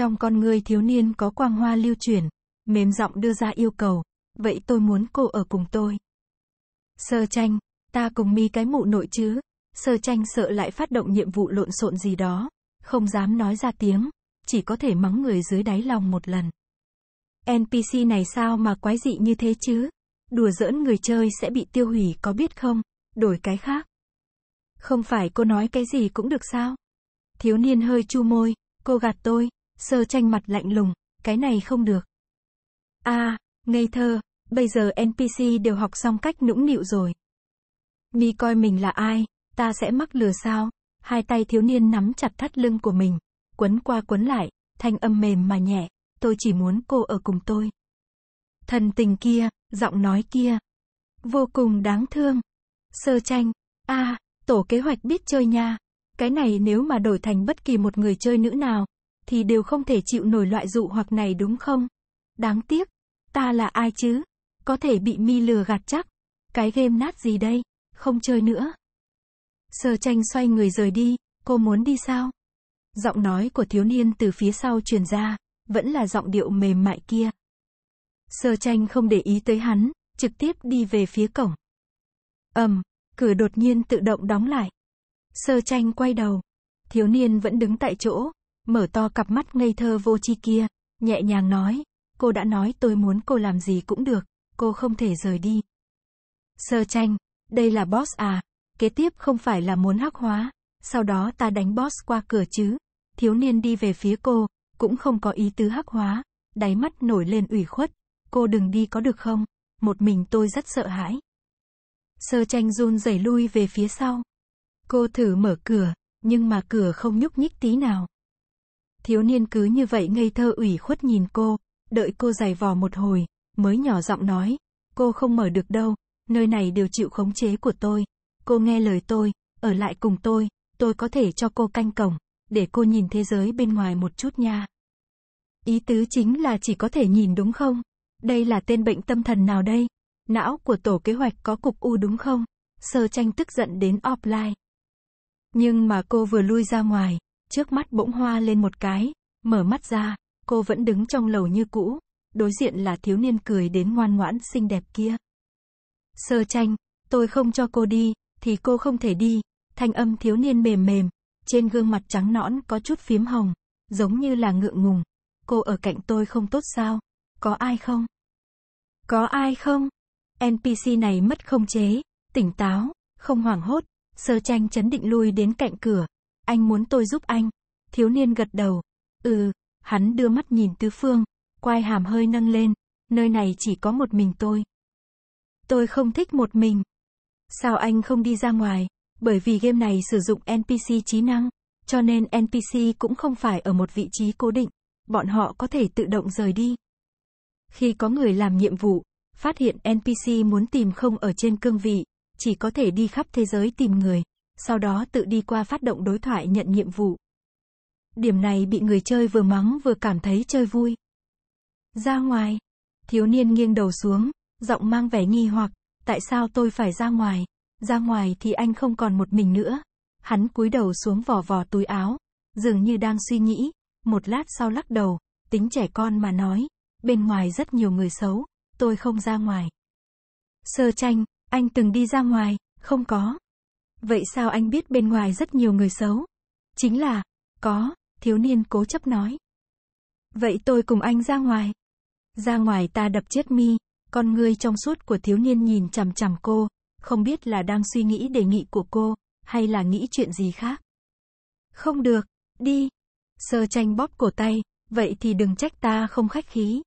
Trong con người thiếu niên có quang hoa lưu chuyển, mềm giọng đưa ra yêu cầu, vậy tôi muốn cô ở cùng tôi. Sơ tranh, ta cùng mi cái mụ nội chứ. Sơ tranh sợ lại phát động nhiệm vụ lộn xộn gì đó, không dám nói ra tiếng, chỉ có thể mắng người dưới đáy lòng một lần. NPC này sao mà quái dị như thế chứ? Đùa giỡn người chơi sẽ bị tiêu hủy có biết không? Đổi cái khác. Không phải cô nói cái gì cũng được sao? Thiếu niên hơi chu môi, cô gạt tôi, Sơ tranh mặt lạnh lùng, cái này không được. a à, ngây thơ, bây giờ NPC đều học xong cách nũng nịu rồi. Mi coi mình là ai, ta sẽ mắc lừa sao? Hai tay thiếu niên nắm chặt thắt lưng của mình, quấn qua quấn lại, thanh âm mềm mà nhẹ, tôi chỉ muốn cô ở cùng tôi. Thần tình kia, giọng nói kia, vô cùng đáng thương. Sơ tranh, a, à, tổ kế hoạch biết chơi nha. Cái này nếu mà đổi thành bất kỳ một người chơi nữ nào, thì đều không thể chịu nổi loại dụ hoặc này đúng không? Đáng tiếc, ta là ai chứ? Có thể bị mi lừa gạt chắc. Cái game nát gì đây? Không chơi nữa. Sơ tranh xoay người rời đi, cô muốn đi sao? Giọng nói của thiếu niên từ phía sau truyền ra, vẫn là giọng điệu mềm mại kia. Sơ tranh không để ý tới hắn, trực tiếp đi về phía cổng. ầm, cửa đột nhiên tự động đóng lại. Sơ tranh quay đầu. Thiếu niên vẫn đứng tại chỗ, mở to cặp mắt ngây thơ vô chi kia, nhẹ nhàng nói, cô đã nói tôi muốn cô làm gì cũng được, cô không thể rời đi. Sơ tranh, đây là boss à, kế tiếp không phải là muốn hắc hóa, sau đó ta đánh boss qua cửa chứ. Thiếu niên đi về phía cô, cũng không có ý tứ hắc hóa, đáy mắt nổi lên ủy khuất, cô đừng đi có được không, một mình tôi rất sợ hãi. Sơ tranh run rẩy lui về phía sau. Cô thử mở cửa, nhưng mà cửa không nhúc nhích tí nào. Thiếu niên cứ như vậy ngây thơ ủy khuất nhìn cô, đợi cô giày vò một hồi, mới nhỏ giọng nói, cô không mở được đâu, nơi này đều chịu khống chế của tôi. Cô nghe lời tôi, ở lại cùng tôi, tôi có thể cho cô canh cổng, để cô nhìn thế giới bên ngoài một chút nha. Ý tứ chính là chỉ có thể nhìn đúng không? Đây là tên bệnh tâm thần nào đây? Não của tổ kế hoạch có cục U đúng không? Sơ tranh tức giận đến offline. Nhưng mà cô vừa lui ra ngoài, trước mắt bỗng hoa lên một cái, mở mắt ra, cô vẫn đứng trong lầu như cũ, đối diện là thiếu niên cười đến ngoan ngoãn xinh đẹp kia. Sơ tranh, tôi không cho cô đi, thì cô không thể đi, thanh âm thiếu niên mềm mềm, trên gương mặt trắng nõn có chút phím hồng, giống như là ngượng ngùng. Cô ở cạnh tôi không tốt sao? Có ai không? Có ai không? NPC này mất không chế, tỉnh táo, không hoảng hốt, sơ tranh chấn định lui đến cạnh cửa, anh muốn tôi giúp anh. Thiếu niên gật đầu. Ừ, hắn đưa mắt nhìn tứ phương, quai hàm hơi nâng lên, nơi này chỉ có một mình tôi. Tôi không thích một mình. Sao anh không đi ra ngoài? Bởi vì game này sử dụng NPC trí năng, cho nên NPC cũng không phải ở một vị trí cố định, bọn họ có thể tự động rời đi. Khi có người làm nhiệm vụ, phát hiện NPC muốn tìm không ở trên cương vị, chỉ có thể đi khắp thế giới tìm người sau đó tự đi qua phát động đối thoại nhận nhiệm vụ. Điểm này bị người chơi vừa mắng vừa cảm thấy chơi vui. Ra ngoài. Thiếu niên nghiêng đầu xuống, giọng mang vẻ nghi hoặc, tại sao tôi phải ra ngoài? Ra ngoài thì anh không còn một mình nữa. Hắn cúi đầu xuống vò vò túi áo, dường như đang suy nghĩ, một lát sau lắc đầu, tính trẻ con mà nói, bên ngoài rất nhiều người xấu, tôi không ra ngoài. Sơ tranh, anh từng đi ra ngoài, không có. Vậy sao anh biết bên ngoài rất nhiều người xấu? Chính là, có, thiếu niên cố chấp nói. Vậy tôi cùng anh ra ngoài. Ra ngoài ta đập chết mi, con ngươi trong suốt của thiếu niên nhìn chằm chằm cô, không biết là đang suy nghĩ đề nghị của cô, hay là nghĩ chuyện gì khác. Không được, đi. Sơ tranh bóp cổ tay, vậy thì đừng trách ta không khách khí.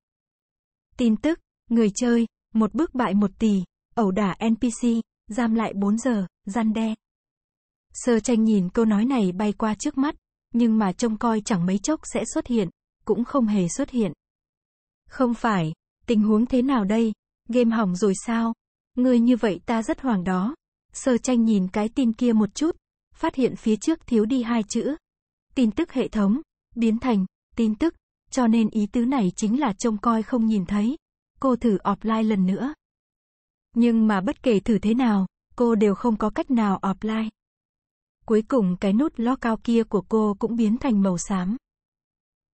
Tin tức, người chơi, một bước bại một tỷ, ẩu đả NPC, giam lại 4 giờ, gian đe. Sơ tranh nhìn câu nói này bay qua trước mắt, nhưng mà trông coi chẳng mấy chốc sẽ xuất hiện, cũng không hề xuất hiện. Không phải, tình huống thế nào đây? Game hỏng rồi sao? Người như vậy ta rất hoàng đó. Sơ tranh nhìn cái tin kia một chút, phát hiện phía trước thiếu đi hai chữ. Tin tức hệ thống, biến thành, tin tức, cho nên ý tứ này chính là trông coi không nhìn thấy. Cô thử offline lần nữa. Nhưng mà bất kể thử thế nào, cô đều không có cách nào offline. Cuối cùng cái nút lo cao kia của cô cũng biến thành màu xám.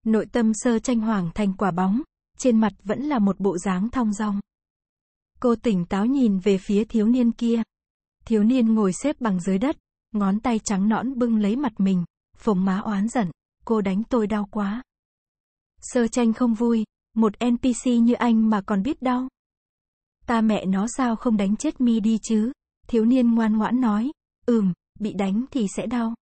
Nội tâm sơ tranh hoàng thành quả bóng, trên mặt vẫn là một bộ dáng thong dong. Cô tỉnh táo nhìn về phía thiếu niên kia. Thiếu niên ngồi xếp bằng dưới đất, ngón tay trắng nõn bưng lấy mặt mình, phồng má oán giận, cô đánh tôi đau quá. Sơ tranh không vui, một NPC như anh mà còn biết đau. Ta mẹ nó sao không đánh chết mi đi chứ? Thiếu niên ngoan ngoãn nói, ừm, bị đánh thì sẽ đau.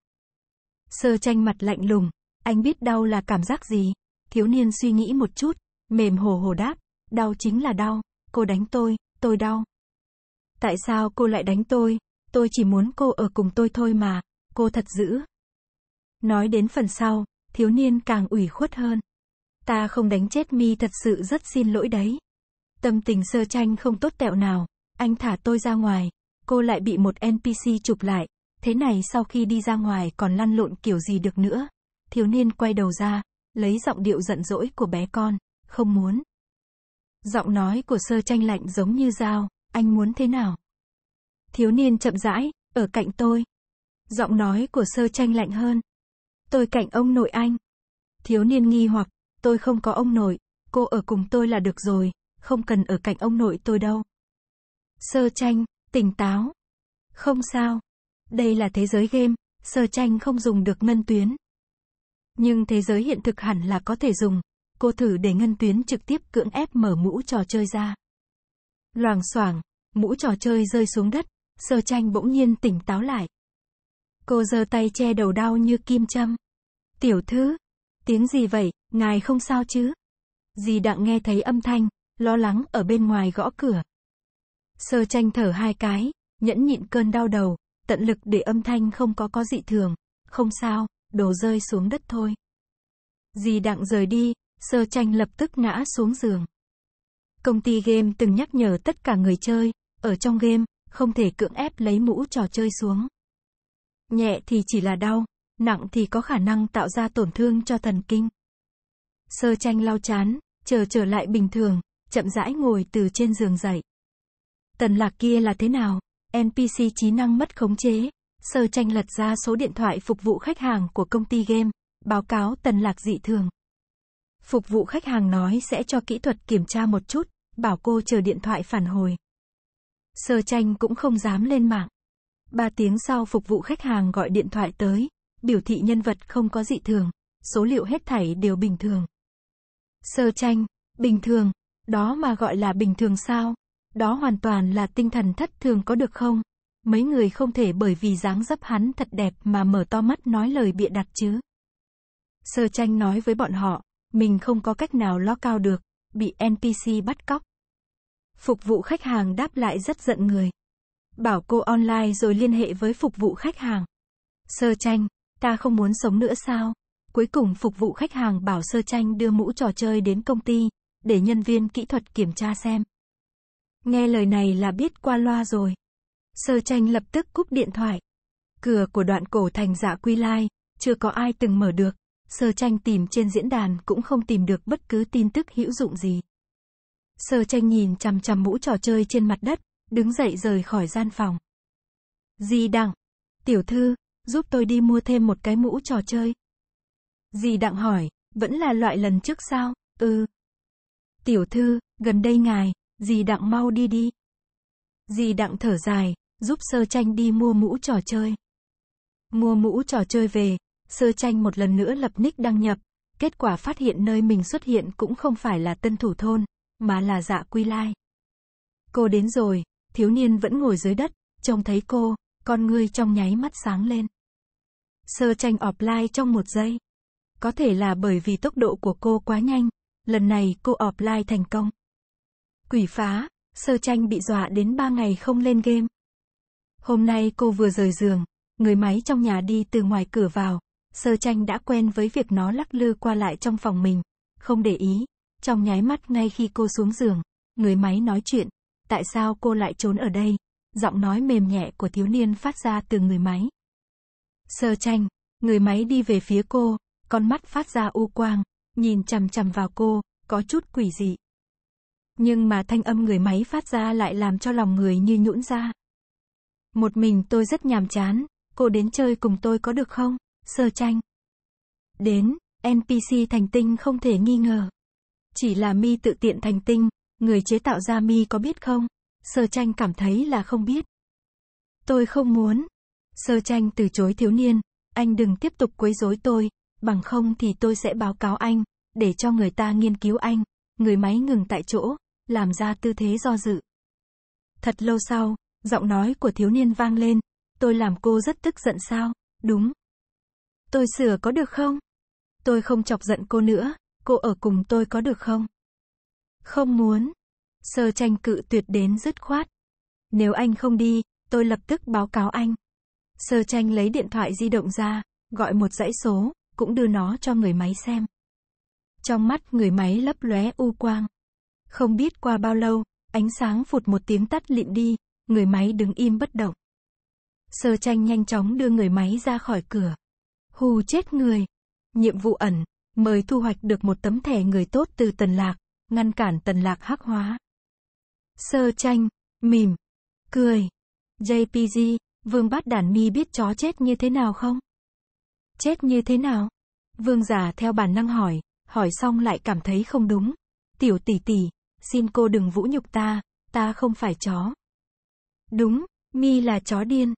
Sơ tranh mặt lạnh lùng, anh biết đau là cảm giác gì? Thiếu niên suy nghĩ một chút, mềm hồ hồ đáp, đau chính là đau, cô đánh tôi, tôi đau. Tại sao cô lại đánh tôi? Tôi chỉ muốn cô ở cùng tôi thôi mà, cô thật dữ. Nói đến phần sau, thiếu niên càng ủy khuất hơn. Ta không đánh chết mi thật sự rất xin lỗi đấy. Tâm tình sơ tranh không tốt tẹo nào, anh thả tôi ra ngoài, cô lại bị một NPC chụp lại, Thế này sau khi đi ra ngoài còn lăn lộn kiểu gì được nữa. Thiếu niên quay đầu ra, lấy giọng điệu giận dỗi của bé con, không muốn. Giọng nói của sơ tranh lạnh giống như dao, anh muốn thế nào? Thiếu niên chậm rãi, ở cạnh tôi. Giọng nói của sơ tranh lạnh hơn. Tôi cạnh ông nội anh. Thiếu niên nghi hoặc, tôi không có ông nội, cô ở cùng tôi là được rồi, không cần ở cạnh ông nội tôi đâu. Sơ tranh, tỉnh táo. Không sao, đây là thế giới game, sơ tranh không dùng được ngân tuyến. Nhưng thế giới hiện thực hẳn là có thể dùng. Cô thử để ngân tuyến trực tiếp cưỡng ép mở mũ trò chơi ra. Loàng xoảng, mũ trò chơi rơi xuống đất, sơ tranh bỗng nhiên tỉnh táo lại. Cô giơ tay che đầu đau như kim châm. Tiểu thư, tiếng gì vậy, ngài không sao chứ? Dì đặng nghe thấy âm thanh, lo lắng ở bên ngoài gõ cửa. Sơ tranh thở hai cái, nhẫn nhịn cơn đau đầu, tận lực để âm thanh không có có dị thường. Không sao, đồ rơi xuống đất thôi. Dì đặng rời đi, sơ tranh lập tức ngã xuống giường. Công ty game từng nhắc nhở tất cả người chơi, ở trong game, không thể cưỡng ép lấy mũ trò chơi xuống. Nhẹ thì chỉ là đau, nặng thì có khả năng tạo ra tổn thương cho thần kinh. Sơ tranh lau chán, chờ trở lại bình thường, chậm rãi ngồi từ trên giường dậy. Tần lạc kia là thế nào? NPC trí năng mất khống chế. sơ tranh lật ra số điện thoại phục vụ khách hàng của công ty game, báo cáo tần lạc dị thường. Phục vụ khách hàng nói sẽ cho kỹ thuật kiểm tra một chút, bảo cô chờ điện thoại phản hồi. Sơ tranh cũng không dám lên mạng. Ba tiếng sau phục vụ khách hàng gọi điện thoại tới, biểu thị nhân vật không có dị thường, số liệu hết thảy đều bình thường. Sơ tranh, bình thường, đó mà gọi là bình thường sao? Đó hoàn toàn là tinh thần thất thường có được không? Mấy người không thể bởi vì dáng dấp hắn thật đẹp mà mở to mắt nói lời bịa đặt chứ. Sơ tranh nói với bọn họ, mình không có cách nào lo cao được, bị NPC bắt cóc. Phục vụ khách hàng đáp lại rất giận người. Bảo cô online rồi liên hệ với phục vụ khách hàng. Sơ tranh, ta không muốn sống nữa sao? Cuối cùng phục vụ khách hàng bảo sơ tranh đưa mũ trò chơi đến công ty, để nhân viên kỹ thuật kiểm tra xem. Nghe lời này là biết qua loa rồi. Sơ tranh lập tức cúp điện thoại. Cửa của đoạn cổ thành dạ quy lai, chưa có ai từng mở được. Sơ tranh tìm trên diễn đàn cũng không tìm được bất cứ tin tức hữu dụng gì. Sơ tranh nhìn chằm chằm mũ trò chơi trên mặt đất, đứng dậy rời khỏi gian phòng. Di đặng, tiểu thư, giúp tôi đi mua thêm một cái mũ trò chơi. Di đặng hỏi, vẫn là loại lần trước sao? Ừ. Tiểu thư, gần đây ngài, Dì đặng mau đi đi. Dì đặng thở dài, giúp sơ tranh đi mua mũ trò chơi. Mua mũ trò chơi về, sơ tranh một lần nữa lập nick đăng nhập. Kết quả phát hiện nơi mình xuất hiện cũng không phải là tân thủ thôn, mà là dạ quy lai. Cô đến rồi, thiếu niên vẫn ngồi dưới đất, trông thấy cô, con ngươi trong nháy mắt sáng lên. Sơ tranh offline trong một giây. Có thể là bởi vì tốc độ của cô quá nhanh, lần này cô offline thành công. Quỷ phá, sơ tranh bị dọa đến 3 ngày không lên game. Hôm nay cô vừa rời giường, người máy trong nhà đi từ ngoài cửa vào, sơ tranh đã quen với việc nó lắc lư qua lại trong phòng mình, không để ý. Trong nháy mắt ngay khi cô xuống giường, người máy nói chuyện, tại sao cô lại trốn ở đây? Giọng nói mềm nhẹ của thiếu niên phát ra từ người máy. Sơ tranh, người máy đi về phía cô, con mắt phát ra u quang, nhìn chằm chằm vào cô, có chút quỷ dị. Nhưng mà thanh âm người máy phát ra lại làm cho lòng người như nhũn ra. Một mình tôi rất nhàm chán, cô đến chơi cùng tôi có được không? Sơ tranh. Đến, NPC thành tinh không thể nghi ngờ. Chỉ là mi tự tiện thành tinh, người chế tạo ra mi có biết không? Sơ tranh cảm thấy là không biết. Tôi không muốn. Sơ tranh từ chối thiếu niên, anh đừng tiếp tục quấy rối tôi, bằng không thì tôi sẽ báo cáo anh, để cho người ta nghiên cứu anh. Người máy ngừng tại chỗ, làm ra tư thế do dự. Thật lâu sau, giọng nói của thiếu niên vang lên, tôi làm cô rất tức giận sao, đúng. Tôi sửa có được không? Tôi không chọc giận cô nữa, cô ở cùng tôi có được không? Không muốn. Sơ tranh cự tuyệt đến dứt khoát. Nếu anh không đi, tôi lập tức báo cáo anh. Sơ tranh lấy điện thoại di động ra, gọi một dãy số, cũng đưa nó cho người máy xem. Trong mắt người máy lấp lóe u quang. Không biết qua bao lâu, ánh sáng phụt một tiếng tắt lịm đi, người máy đứng im bất động. Sơ tranh nhanh chóng đưa người máy ra khỏi cửa. Hù chết người. Nhiệm vụ ẩn, mới thu hoạch được một tấm thẻ người tốt từ tần lạc, ngăn cản tần lạc hắc hóa. Sơ tranh, mỉm, cười. JPG, vương bát đản mi biết chó chết như thế nào không? Chết như thế nào? Vương giả theo bản năng hỏi, hỏi xong lại cảm thấy không đúng. Tiểu tỷ tỷ, xin cô đừng vũ nhục ta, ta không phải chó. Đúng, mi là chó điên.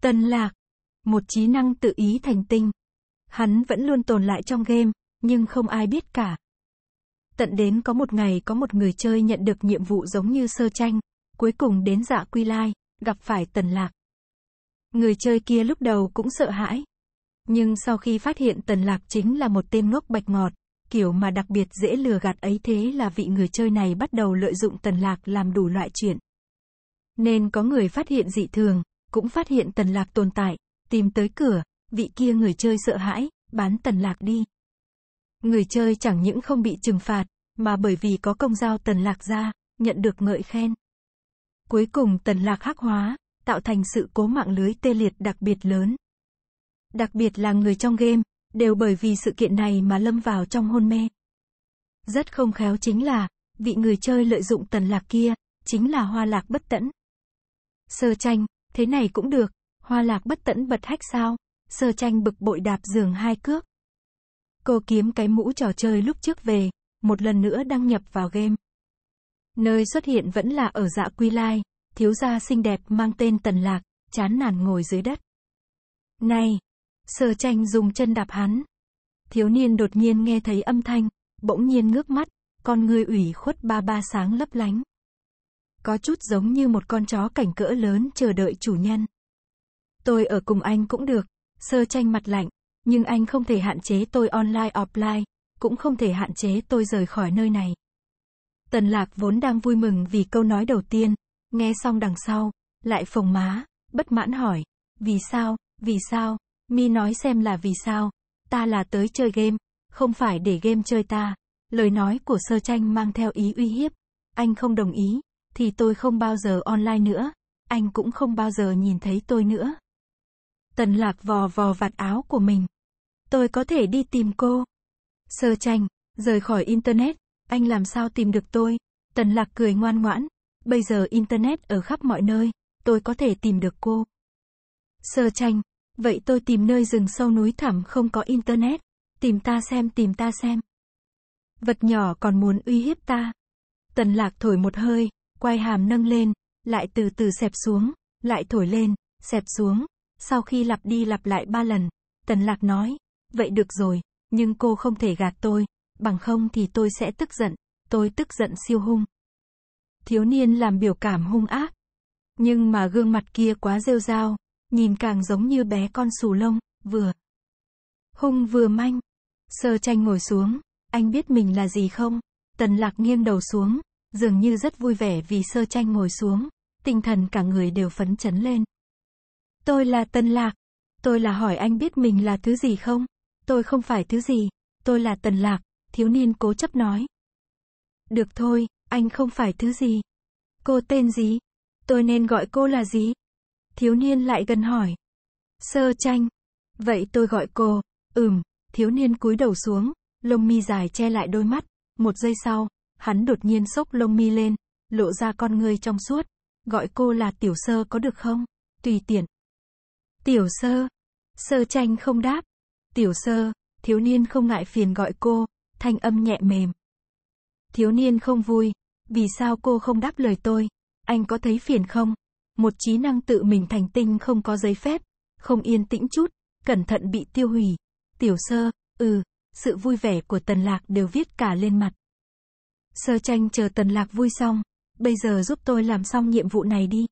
Tân Lạc, một trí năng tự ý thành tinh. Hắn vẫn luôn tồn lại trong game, nhưng không ai biết cả. Tận đến có một ngày có một người chơi nhận được nhiệm vụ giống như sơ tranh, cuối cùng đến dạ quy lai, gặp phải Tần Lạc. Người chơi kia lúc đầu cũng sợ hãi. Nhưng sau khi phát hiện Tần Lạc chính là một tên ngốc bạch ngọt, Kiểu mà đặc biệt dễ lừa gạt ấy thế là vị người chơi này bắt đầu lợi dụng tần lạc làm đủ loại chuyện. Nên có người phát hiện dị thường, cũng phát hiện tần lạc tồn tại, tìm tới cửa, vị kia người chơi sợ hãi, bán tần lạc đi. Người chơi chẳng những không bị trừng phạt, mà bởi vì có công giao tần lạc ra, nhận được ngợi khen. Cuối cùng tần lạc hắc hóa, tạo thành sự cố mạng lưới tê liệt đặc biệt lớn. Đặc biệt là người trong game, Đều bởi vì sự kiện này mà lâm vào trong hôn mê. Rất không khéo chính là, vị người chơi lợi dụng tần lạc kia, chính là hoa lạc bất tẫn. Sơ tranh, thế này cũng được, hoa lạc bất tẫn bật hách sao, sơ tranh bực bội đạp giường hai cước. Cô kiếm cái mũ trò chơi lúc trước về, một lần nữa đăng nhập vào game. Nơi xuất hiện vẫn là ở dạ quy lai, thiếu gia xinh đẹp mang tên tần lạc, chán nản ngồi dưới đất. Này, Sơ tranh dùng chân đạp hắn. Thiếu niên đột nhiên nghe thấy âm thanh, bỗng nhiên ngước mắt, con người ủy khuất ba ba sáng lấp lánh. Có chút giống như một con chó cảnh cỡ lớn chờ đợi chủ nhân. Tôi ở cùng anh cũng được, sơ tranh mặt lạnh, nhưng anh không thể hạn chế tôi online offline, cũng không thể hạn chế tôi rời khỏi nơi này. Tần lạc vốn đang vui mừng vì câu nói đầu tiên, nghe xong đằng sau, lại phồng má, bất mãn hỏi, vì sao, vì sao? Mi nói xem là vì sao. Ta là tới chơi game, không phải để game chơi ta. Lời nói của sơ tranh mang theo ý uy hiếp. Anh không đồng ý, thì tôi không bao giờ online nữa. Anh cũng không bao giờ nhìn thấy tôi nữa. Tần lạc vò vò vạt áo của mình. Tôi có thể đi tìm cô. Sơ tranh, rời khỏi Internet, anh làm sao tìm được tôi? Tần lạc cười ngoan ngoãn. Bây giờ Internet ở khắp mọi nơi, tôi có thể tìm được cô. Sơ tranh, Vậy tôi tìm nơi rừng sâu núi thẳm không có internet. Tìm ta xem tìm ta xem. Vật nhỏ còn muốn uy hiếp ta. Tần lạc thổi một hơi, quay hàm nâng lên, lại từ từ xẹp xuống, lại thổi lên, xẹp xuống. Sau khi lặp đi lặp lại ba lần, tần lạc nói, vậy được rồi, nhưng cô không thể gạt tôi, bằng không thì tôi sẽ tức giận, tôi tức giận siêu hung. Thiếu niên làm biểu cảm hung ác, nhưng mà gương mặt kia quá rêu rao, nhìn càng giống như bé con xù lông, vừa hung vừa manh. Sơ tranh ngồi xuống, anh biết mình là gì không? Tần lạc nghiêng đầu xuống, dường như rất vui vẻ vì sơ tranh ngồi xuống, tinh thần cả người đều phấn chấn lên. Tôi là tần lạc, tôi là hỏi anh biết mình là thứ gì không? Tôi không phải thứ gì, tôi là tần lạc, thiếu niên cố chấp nói. Được thôi, anh không phải thứ gì. Cô tên gì? Tôi nên gọi cô là gì? Thiếu niên lại gần hỏi. Sơ tranh. Vậy tôi gọi cô. Ừm, thiếu niên cúi đầu xuống, lông mi dài che lại đôi mắt. Một giây sau, hắn đột nhiên sốc lông mi lên, lộ ra con người trong suốt. Gọi cô là tiểu sơ có được không? Tùy tiện. Tiểu sơ. Sơ tranh không đáp. Tiểu sơ, thiếu niên không ngại phiền gọi cô, thanh âm nhẹ mềm. Thiếu niên không vui, vì sao cô không đáp lời tôi? Anh có thấy phiền không? Một trí năng tự mình thành tinh không có giấy phép, không yên tĩnh chút, cẩn thận bị tiêu hủy. Tiểu sơ, ừ, sự vui vẻ của tần lạc đều viết cả lên mặt. Sơ tranh chờ tần lạc vui xong, bây giờ giúp tôi làm xong nhiệm vụ này đi.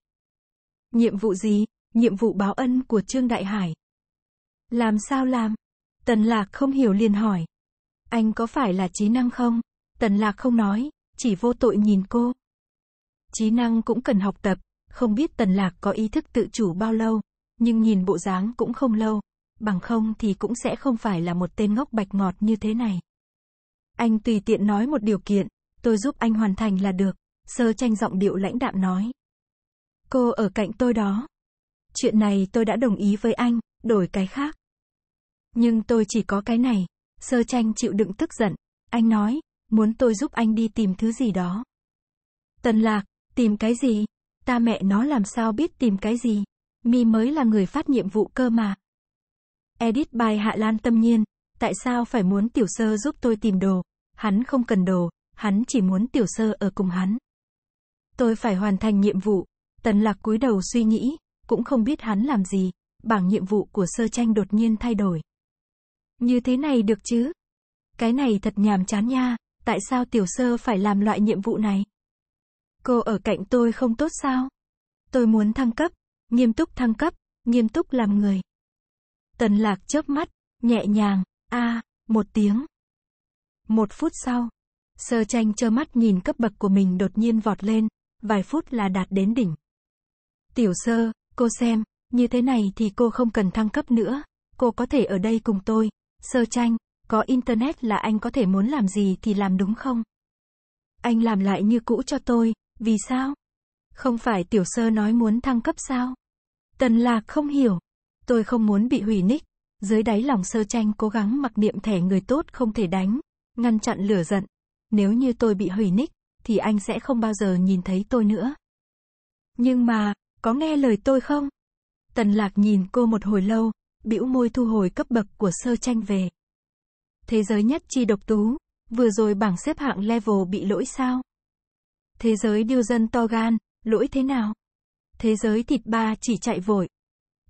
Nhiệm vụ gì? Nhiệm vụ báo ân của Trương Đại Hải. Làm sao làm? Tần lạc không hiểu liền hỏi. Anh có phải là trí năng không? Tần lạc không nói, chỉ vô tội nhìn cô. Trí năng cũng cần học tập, không biết Tần Lạc có ý thức tự chủ bao lâu, nhưng nhìn bộ dáng cũng không lâu, bằng không thì cũng sẽ không phải là một tên ngốc bạch ngọt như thế này. Anh tùy tiện nói một điều kiện, tôi giúp anh hoàn thành là được, sơ tranh giọng điệu lãnh đạm nói. Cô ở cạnh tôi đó. Chuyện này tôi đã đồng ý với anh, đổi cái khác. Nhưng tôi chỉ có cái này. Sơ tranh chịu đựng tức giận. Anh nói, muốn tôi giúp anh đi tìm thứ gì đó. Tần lạc, tìm cái gì? Ta mẹ nó làm sao biết tìm cái gì? Mi mới là người phát nhiệm vụ cơ mà. Edit bài Hạ Lan tâm nhiên. Tại sao phải muốn tiểu sơ giúp tôi tìm đồ? Hắn không cần đồ, hắn chỉ muốn tiểu sơ ở cùng hắn. Tôi phải hoàn thành nhiệm vụ. Tần lạc cúi đầu suy nghĩ, cũng không biết hắn làm gì. Bảng nhiệm vụ của sơ tranh đột nhiên thay đổi. Như thế này được chứ? Cái này thật nhàm chán nha, tại sao tiểu sơ phải làm loại nhiệm vụ này? Cô ở cạnh tôi không tốt sao? Tôi muốn thăng cấp, nghiêm túc thăng cấp, nghiêm túc làm người. Tần lạc chớp mắt, nhẹ nhàng, a một tiếng. Một phút sau, sơ tranh trơ mắt nhìn cấp bậc của mình đột nhiên vọt lên, vài phút là đạt đến đỉnh. Tiểu sơ, cô xem, như thế này thì cô không cần thăng cấp nữa, cô có thể ở đây cùng tôi. Sơ tranh, có internet là anh có thể muốn làm gì thì làm đúng không? Anh làm lại như cũ cho tôi, vì sao? Không phải tiểu sơ nói muốn thăng cấp sao? Tần lạc không hiểu. Tôi không muốn bị hủy nick. Dưới đáy lòng sơ tranh cố gắng mặc niệm thẻ người tốt không thể đánh. Ngăn chặn lửa giận. Nếu như tôi bị hủy nick, thì anh sẽ không bao giờ nhìn thấy tôi nữa. Nhưng mà, có nghe lời tôi không? Tần lạc nhìn cô một hồi lâu, bĩu môi thu hồi cấp bậc của sơ tranh về. Thế giới nhất chi độc tú, vừa rồi bảng xếp hạng level bị lỗi sao? Thế giới điêu dân to gan, lỗi thế nào? Thế giới thịt ba chỉ chạy vội.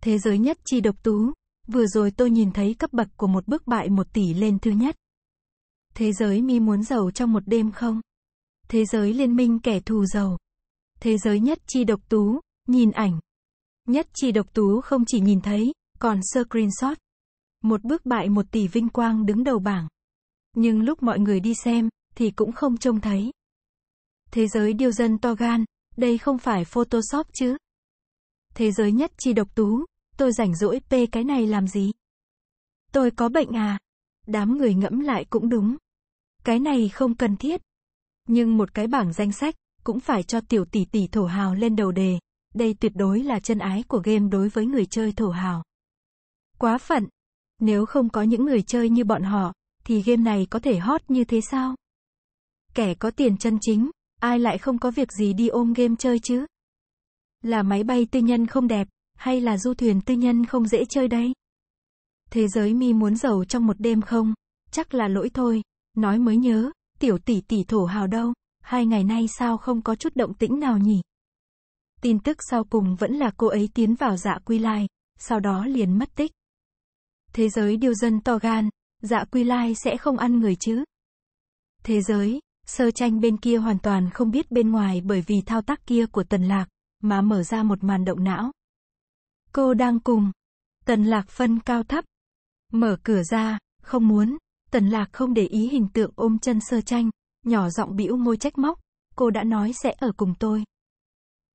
Thế giới nhất chi độc tú. Vừa rồi tôi nhìn thấy cấp bậc của một bước bại một tỷ lên thứ nhất. Thế giới mi muốn giàu trong một đêm không? Thế giới liên minh kẻ thù giàu. Thế giới nhất chi độc tú, nhìn ảnh. Nhất chi độc tú không chỉ nhìn thấy, còn screenshot. Một bước bại một tỷ vinh quang đứng đầu bảng. Nhưng lúc mọi người đi xem, thì cũng không trông thấy. Thế giới điêu dân to gan, đây không phải Photoshop chứ? Thế giới nhất chi độc tú, tôi rảnh rỗi p cái này làm gì? Tôi có bệnh à? Đám người ngẫm lại cũng đúng. Cái này không cần thiết. Nhưng một cái bảng danh sách, cũng phải cho tiểu tỷ tỷ thổ hào lên đầu đề. Đây tuyệt đối là chân ái của game đối với người chơi thổ hào. Quá phận. Nếu không có những người chơi như bọn họ, thì game này có thể hot như thế sao? Kẻ có tiền chân chính, Ai lại không có việc gì đi ôm game chơi chứ? Là máy bay tư nhân không đẹp, hay là du thuyền tư nhân không dễ chơi đấy? Thế giới mi muốn giàu trong một đêm không? Chắc là lỗi thôi, nói mới nhớ, tiểu tỷ tỷ thổ hào đâu, hai ngày nay sao không có chút động tĩnh nào nhỉ? Tin tức sau cùng vẫn là cô ấy tiến vào dạ quy lai, sau đó liền mất tích. Thế giới điều dân to gan, dạ quy lai sẽ không ăn người chứ? Thế giới, Sơ tranh bên kia hoàn toàn không biết bên ngoài bởi vì thao tác kia của tần lạc, mà mở ra một màn động não. Cô đang cùng. Tần lạc phân cao thấp. Mở cửa ra, không muốn. Tần lạc không để ý hình tượng ôm chân sơ tranh, nhỏ giọng bĩu môi trách móc. Cô đã nói sẽ ở cùng tôi.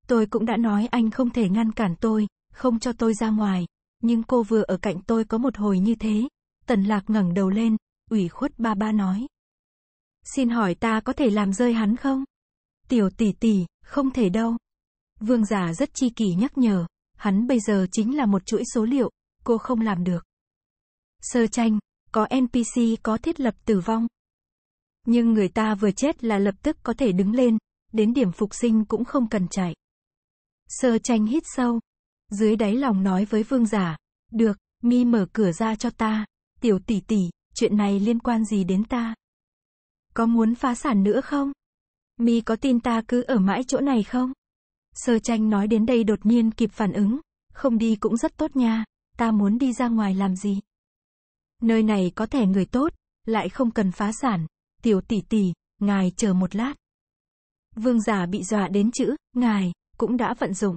Tôi cũng đã nói anh không thể ngăn cản tôi, không cho tôi ra ngoài. Nhưng cô vừa ở cạnh tôi có một hồi như thế. Tần lạc ngẩng đầu lên, ủy khuất ba ba nói. Xin hỏi ta có thể làm rơi hắn không? Tiểu tỷ tỷ, không thể đâu. Vương giả rất chi kỳ nhắc nhở, hắn bây giờ chính là một chuỗi số liệu, cô không làm được. Sơ tranh, có NPC có thiết lập tử vong. Nhưng người ta vừa chết là lập tức có thể đứng lên, đến điểm phục sinh cũng không cần chạy. Sơ tranh hít sâu, dưới đáy lòng nói với vương giả, được, mi mở cửa ra cho ta, tiểu tỷ tỷ, chuyện này liên quan gì đến ta? Có muốn phá sản nữa không? Mi có tin ta cứ ở mãi chỗ này không? Sơ tranh nói đến đây đột nhiên kịp phản ứng. Không đi cũng rất tốt nha. Ta muốn đi ra ngoài làm gì? Nơi này có thể người tốt, lại không cần phá sản. Tiểu tỷ tỷ, ngài chờ một lát. Vương giả bị dọa đến chữ, ngài, cũng đã vận dụng.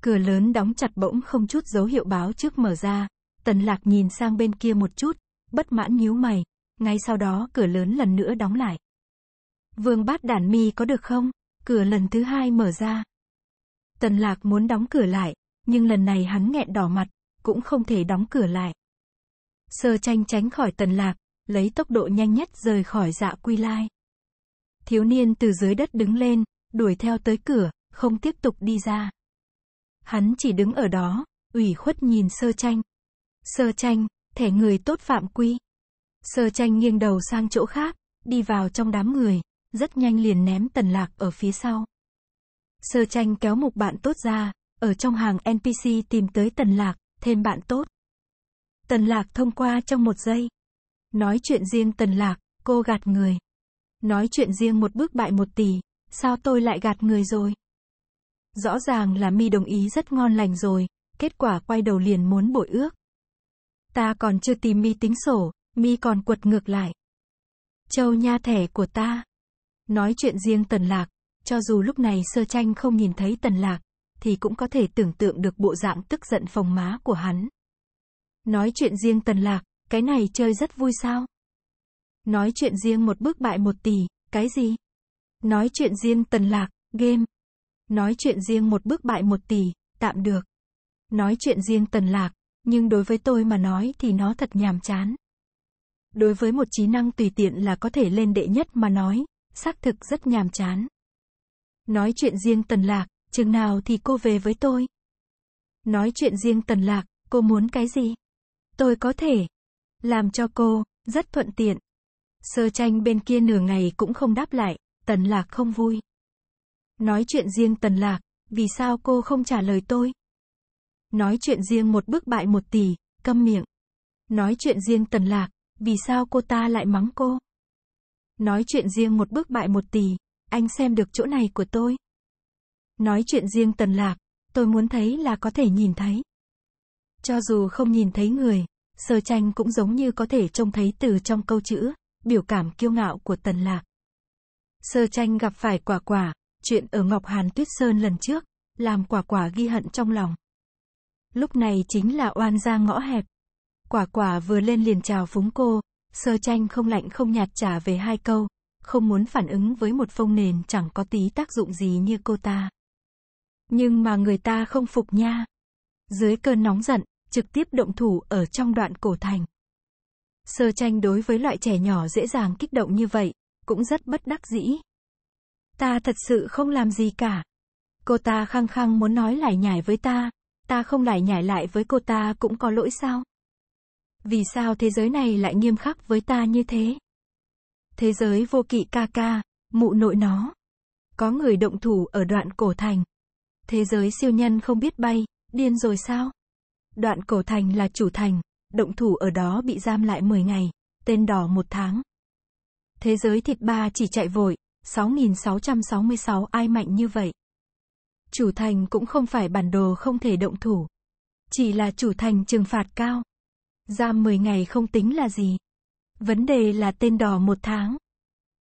Cửa lớn đóng chặt bỗng không chút dấu hiệu báo trước mở ra. Tần lạc nhìn sang bên kia một chút, bất mãn nhíu mày, ngay sau đó cửa lớn lần nữa đóng lại. Vương bát đản mi có được không? Cửa lần thứ hai mở ra. Tần lạc muốn đóng cửa lại, nhưng lần này hắn nghẹn đỏ mặt, cũng không thể đóng cửa lại. Sơ tranh tránh khỏi tần lạc, lấy tốc độ nhanh nhất rời khỏi dạ quy lai. Thiếu niên từ dưới đất đứng lên, đuổi theo tới cửa, không tiếp tục đi ra. Hắn chỉ đứng ở đó, ủy khuất nhìn sơ tranh. Sơ tranh, thẻ người tốt phạm quy. Sơ tranh nghiêng đầu sang chỗ khác, đi vào trong đám người, rất nhanh liền ném tần lạc ở phía sau. Sơ tranh kéo mục bạn tốt ra, ở trong hàng NPC tìm tới tần lạc, thêm bạn tốt. Tần lạc thông qua trong một giây. Nói chuyện riêng tần lạc, cô gạt người. Nói chuyện riêng một bước bại một tỷ, sao tôi lại gạt người rồi? Rõ ràng là mi đồng ý rất ngon lành rồi, kết quả quay đầu liền muốn bội ước. Ta còn chưa tìm mi tính sổ, mi còn quật ngược lại. Châu nha thẻ của ta. Nói chuyện riêng tần lạc, cho dù lúc này sơ tranh không nhìn thấy tần lạc, thì cũng có thể tưởng tượng được bộ dạng tức giận phòng má của hắn. Nói chuyện riêng tần lạc, cái này chơi rất vui sao? Nói chuyện riêng một bước bại một tỷ, cái gì? Nói chuyện riêng tần lạc, game. Nói chuyện riêng một bước bại một tỷ, tạm được. Nói chuyện riêng tần lạc, nhưng đối với tôi mà nói thì nó thật nhàm chán. Đối với một trí năng tùy tiện là có thể lên đệ nhất mà nói, xác thực rất nhàm chán. Nói chuyện riêng Tần Lạc, chừng nào thì cô về với tôi? Nói chuyện riêng Tần Lạc, cô muốn cái gì? Tôi có thể làm cho cô, rất thuận tiện. Sơ tranh bên kia nửa ngày cũng không đáp lại, Tần Lạc không vui. Nói chuyện riêng Tần Lạc, vì sao cô không trả lời tôi? Nói chuyện riêng một bước bại một tỷ, câm miệng. Nói chuyện riêng Tần Lạc, vì sao cô ta lại mắng cô? Nói chuyện riêng một bước bại một tỷ, anh xem được chỗ này của tôi. Nói chuyện riêng tần lạc, tôi muốn thấy là có thể nhìn thấy. Cho dù không nhìn thấy người, sơ tranh cũng giống như có thể trông thấy từ trong câu chữ, biểu cảm kiêu ngạo của tần lạc. Sơ tranh gặp phải quả quả, chuyện ở Ngọc Hàn Tuyết Sơn lần trước, làm quả quả ghi hận trong lòng. Lúc này chính là oan gia ngõ hẹp, Quả quả vừa lên liền chào phúng cô, sơ tranh không lạnh không nhạt trả về hai câu, không muốn phản ứng với một phông nền chẳng có tí tác dụng gì như cô ta. Nhưng mà người ta không phục nha. Dưới cơn nóng giận, trực tiếp động thủ ở trong đoạn cổ thành. Sơ tranh đối với loại trẻ nhỏ dễ dàng kích động như vậy, cũng rất bất đắc dĩ. Ta thật sự không làm gì cả. Cô ta khăng khăng muốn nói lại nhải với ta, ta không lại nhải lại với cô ta cũng có lỗi sao? Vì sao thế giới này lại nghiêm khắc với ta như thế? Thế giới vô kỵ ca ca, mụ nội nó. Có người động thủ ở đoạn cổ thành. Thế giới siêu nhân không biết bay, điên rồi sao? Đoạn cổ thành là chủ thành, động thủ ở đó bị giam lại 10 ngày, tên đỏ một tháng. Thế giới thịt ba chỉ chạy vội, 6.666 ai mạnh như vậy? Chủ thành cũng không phải bản đồ không thể động thủ. Chỉ là chủ thành trừng phạt cao. Giam 10 ngày không tính là gì. Vấn đề là tên đỏ một tháng.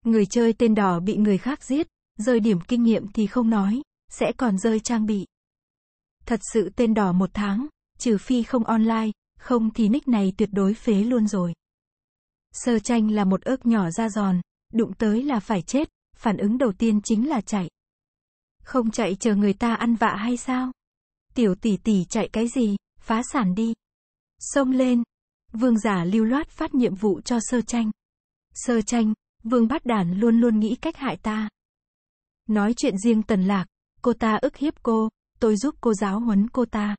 Người chơi tên đỏ bị người khác giết, rơi điểm kinh nghiệm thì không nói, sẽ còn rơi trang bị. Thật sự tên đỏ một tháng, trừ phi không online, không thì nick này tuyệt đối phế luôn rồi. Sơ tranh là một ước nhỏ ra giòn, đụng tới là phải chết, phản ứng đầu tiên chính là chạy. Không chạy chờ người ta ăn vạ hay sao? Tiểu tỷ tỷ chạy cái gì, phá sản đi. Xông lên, Vương giả lưu loát phát nhiệm vụ cho sơ tranh. Sơ tranh, vương bát đản luôn luôn nghĩ cách hại ta. Nói chuyện riêng tần lạc, cô ta ức hiếp cô, tôi giúp cô giáo huấn cô ta.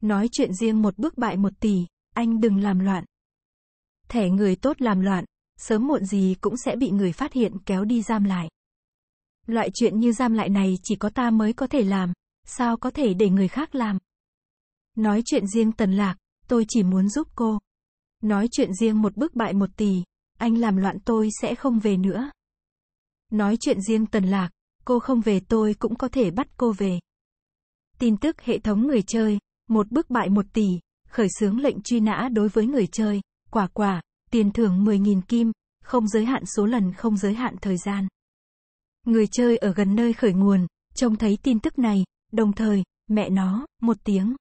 Nói chuyện riêng một bước bại một tỷ, anh đừng làm loạn. Thẻ người tốt làm loạn, sớm muộn gì cũng sẽ bị người phát hiện kéo đi giam lại. Loại chuyện như giam lại này chỉ có ta mới có thể làm, sao có thể để người khác làm. Nói chuyện riêng tần lạc, tôi chỉ muốn giúp cô. Nói chuyện riêng một bước bại một tỷ, anh làm loạn tôi sẽ không về nữa. Nói chuyện riêng tần lạc, cô không về tôi cũng có thể bắt cô về. Tin tức hệ thống người chơi, một bước bại một tỷ, khởi xướng lệnh truy nã đối với người chơi, quả quả, tiền thưởng 10.000 kim, không giới hạn số lần không giới hạn thời gian. Người chơi ở gần nơi khởi nguồn, trông thấy tin tức này, đồng thời, mẹ nó, một tiếng.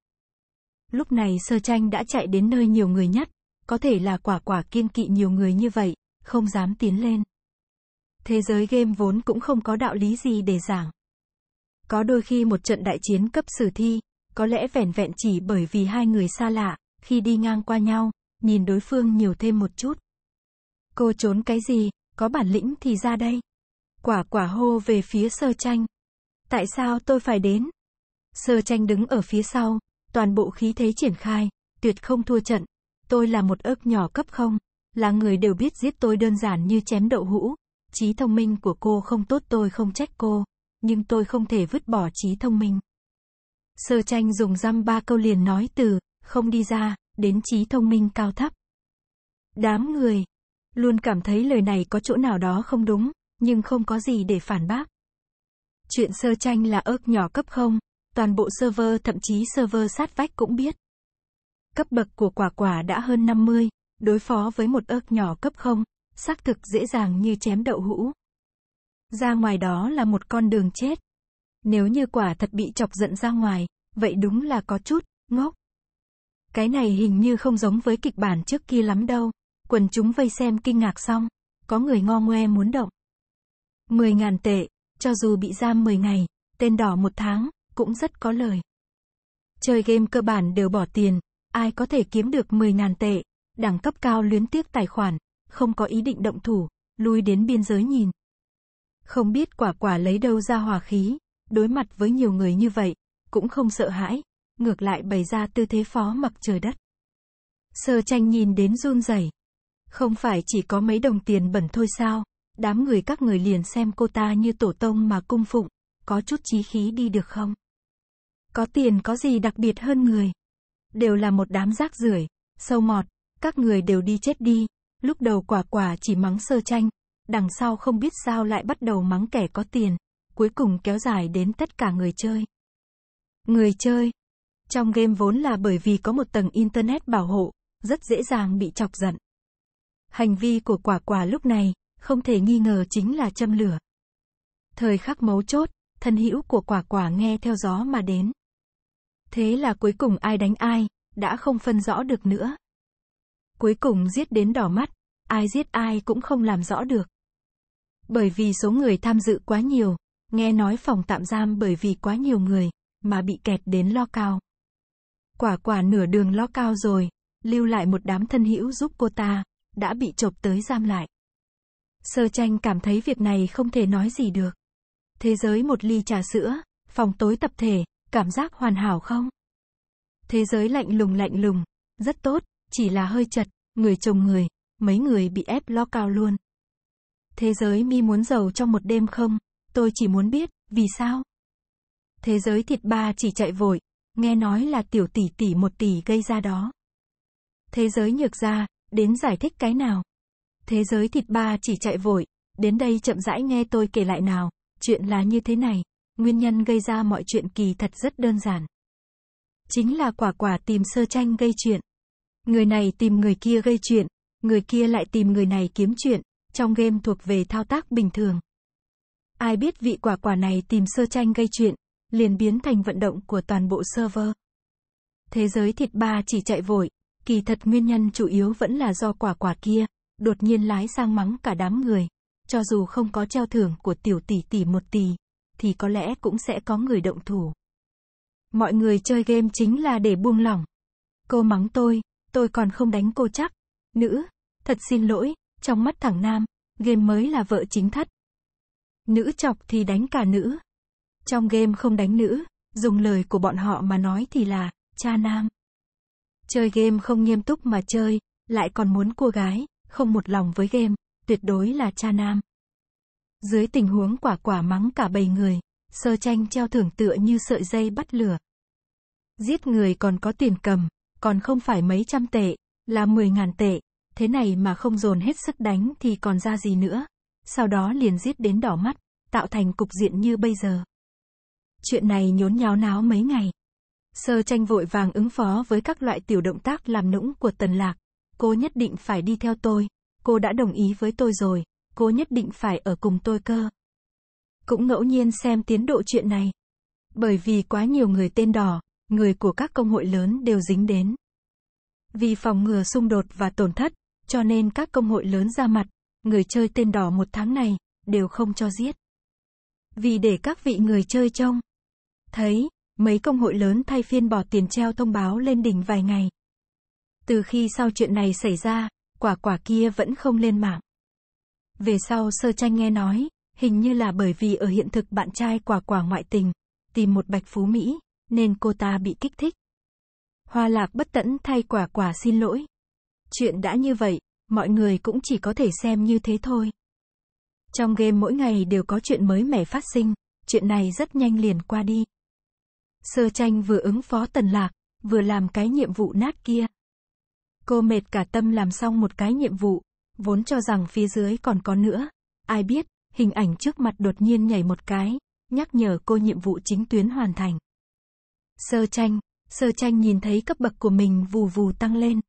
Lúc này sơ tranh đã chạy đến nơi nhiều người nhất, có thể là quả quả kiên kỵ nhiều người như vậy, không dám tiến lên. Thế giới game vốn cũng không có đạo lý gì để giảng. Có đôi khi một trận đại chiến cấp sử thi, có lẽ vẻn vẹn chỉ bởi vì hai người xa lạ, khi đi ngang qua nhau, nhìn đối phương nhiều thêm một chút. Cô trốn cái gì, có bản lĩnh thì ra đây. Quả quả hô về phía sơ tranh. Tại sao tôi phải đến? Sơ tranh đứng ở phía sau, toàn bộ khí thế triển khai, tuyệt không thua trận. Tôi là một ớt nhỏ cấp không, là người đều biết giết tôi đơn giản như chém đậu hũ. Trí thông minh của cô không tốt tôi không trách cô, nhưng tôi không thể vứt bỏ trí thông minh. Sơ tranh dùng răm ba câu liền nói từ, không đi ra, đến trí thông minh cao thấp. Đám người, luôn cảm thấy lời này có chỗ nào đó không đúng, nhưng không có gì để phản bác. Chuyện sơ tranh là ớt nhỏ cấp không, toàn bộ server thậm chí server sát vách cũng biết. Cấp bậc của quả quả đã hơn 50, đối phó với một ớt nhỏ cấp không xác thực dễ dàng như chém đậu hũ. Ra ngoài đó là một con đường chết. Nếu như quả thật bị chọc giận ra ngoài, vậy đúng là có chút, ngốc. Cái này hình như không giống với kịch bản trước kia lắm đâu. Quần chúng vây xem kinh ngạc xong, có người ngo ngoe muốn động. 10.000 tệ, cho dù bị giam 10 ngày, tên đỏ một tháng, cũng rất có lời. Chơi game cơ bản đều bỏ tiền, ai có thể kiếm được 10.000 tệ, đẳng cấp cao luyến tiếc tài khoản, không có ý định động thủ, lui đến biên giới nhìn. Không biết quả quả lấy đâu ra hòa khí, đối mặt với nhiều người như vậy, cũng không sợ hãi, ngược lại bày ra tư thế phó mặc trời đất. Sơ tranh nhìn đến run rẩy. Không phải chỉ có mấy đồng tiền bẩn thôi sao, đám người các người liền xem cô ta như tổ tông mà cung phụng, có chút chí khí đi được không? Có tiền có gì đặc biệt hơn người. Đều là một đám rác rưởi, sâu mọt, các người đều đi chết đi. Lúc đầu quả quả chỉ mắng sơ tranh, đằng sau không biết sao lại bắt đầu mắng kẻ có tiền, cuối cùng kéo dài đến tất cả người chơi. Người chơi trong game vốn là bởi vì có một tầng internet bảo hộ, rất dễ dàng bị chọc giận. Hành vi của quả quả lúc này, không thể nghi ngờ chính là châm lửa. Thời khắc mấu chốt, thân hữu của quả quả nghe theo gió mà đến. Thế là cuối cùng ai đánh ai, đã không phân rõ được nữa. Cuối cùng giết đến đỏ mắt, ai giết ai cũng không làm rõ được. Bởi vì số người tham dự quá nhiều, nghe nói phòng tạm giam bởi vì quá nhiều người, mà bị kẹt đến lo cao. Quả quả nửa đường lo cao rồi, lưu lại một đám thân hữu giúp cô ta, đã bị chộp tới giam lại. Sơ tranh cảm thấy việc này không thể nói gì được. Thế giới một ly trà sữa, phòng tối tập thể, cảm giác hoàn hảo không? Thế giới lạnh lùng lạnh lùng, rất tốt, chỉ là hơi chật, người chồng người, mấy người bị ép lo cao luôn. Thế giới mi muốn giàu trong một đêm không? Tôi chỉ muốn biết, vì sao? Thế giới thịt ba chỉ chạy vội, nghe nói là tiểu tỷ tỷ một tỷ gây ra đó. Thế giới nhược ra, đến giải thích cái nào? Thế giới thịt ba chỉ chạy vội, đến đây chậm rãi nghe tôi kể lại nào, chuyện là như thế này. Nguyên nhân gây ra mọi chuyện kỳ thật rất đơn giản. Chính là quả quả tìm sơ tranh gây chuyện. Người này tìm người kia gây chuyện, người kia lại tìm người này kiếm chuyện, trong game thuộc về thao tác bình thường. Ai biết vị quả quả này tìm sơ tranh gây chuyện, liền biến thành vận động của toàn bộ server. Thế giới thịt ba chỉ chạy vội, kỳ thật nguyên nhân chủ yếu vẫn là do quả quả kia, đột nhiên lái sang mắng cả đám người, cho dù không có treo thưởng của tiểu tỷ tỷ một tỷ, thì có lẽ cũng sẽ có người động thủ. Mọi người chơi game chính là để buông lỏng. Cô mắng tôi, tôi còn không đánh cô chắc. Nữ, thật xin lỗi, trong mắt thẳng nam, game mới là vợ chính thất. Nữ chọc thì đánh cả nữ. Trong game không đánh nữ, dùng lời của bọn họ mà nói thì là, cha nam. Chơi game không nghiêm túc mà chơi, lại còn muốn cua gái, không một lòng với game, tuyệt đối là cha nam. Dưới tình huống quả quả mắng cả bầy người, sơ tranh treo thưởng tựa như sợi dây bắt lửa. Giết người còn có tiền cầm, còn không phải mấy trăm tệ, là mười ngàn tệ, thế này mà không dồn hết sức đánh thì còn ra gì nữa. Sau đó liền giết đến đỏ mắt, tạo thành cục diện như bây giờ. Chuyện này nhốn nháo náo mấy ngày. Sơ tranh vội vàng ứng phó với các loại tiểu động tác làm nũng của tần lạc. Cô nhất định phải đi theo tôi. Cô đã đồng ý với tôi rồi cô nhất định phải ở cùng tôi cơ. Cũng ngẫu nhiên xem tiến độ chuyện này. Bởi vì quá nhiều người tên đỏ, người của các công hội lớn đều dính đến. Vì phòng ngừa xung đột và tổn thất, cho nên các công hội lớn ra mặt, người chơi tên đỏ một tháng này, đều không cho giết. Vì để các vị người chơi trông. Thấy, mấy công hội lớn thay phiên bỏ tiền treo thông báo lên đỉnh vài ngày. Từ khi sau chuyện này xảy ra, quả quả kia vẫn không lên mạng. Về sau sơ tranh nghe nói, hình như là bởi vì ở hiện thực bạn trai quả quả ngoại tình, tìm một bạch phú Mỹ, nên cô ta bị kích thích. Hoa lạc bất tẫn thay quả quả xin lỗi. Chuyện đã như vậy, mọi người cũng chỉ có thể xem như thế thôi. Trong game mỗi ngày đều có chuyện mới mẻ phát sinh, chuyện này rất nhanh liền qua đi. Sơ tranh vừa ứng phó tần lạc, vừa làm cái nhiệm vụ nát kia. Cô mệt cả tâm làm xong một cái nhiệm vụ, vốn cho rằng phía dưới còn có nữa. Ai biết, hình ảnh trước mặt đột nhiên nhảy một cái, nhắc nhở cô nhiệm vụ chính tuyến hoàn thành. Sơ tranh, sơ tranh nhìn thấy cấp bậc của mình vù vù tăng lên.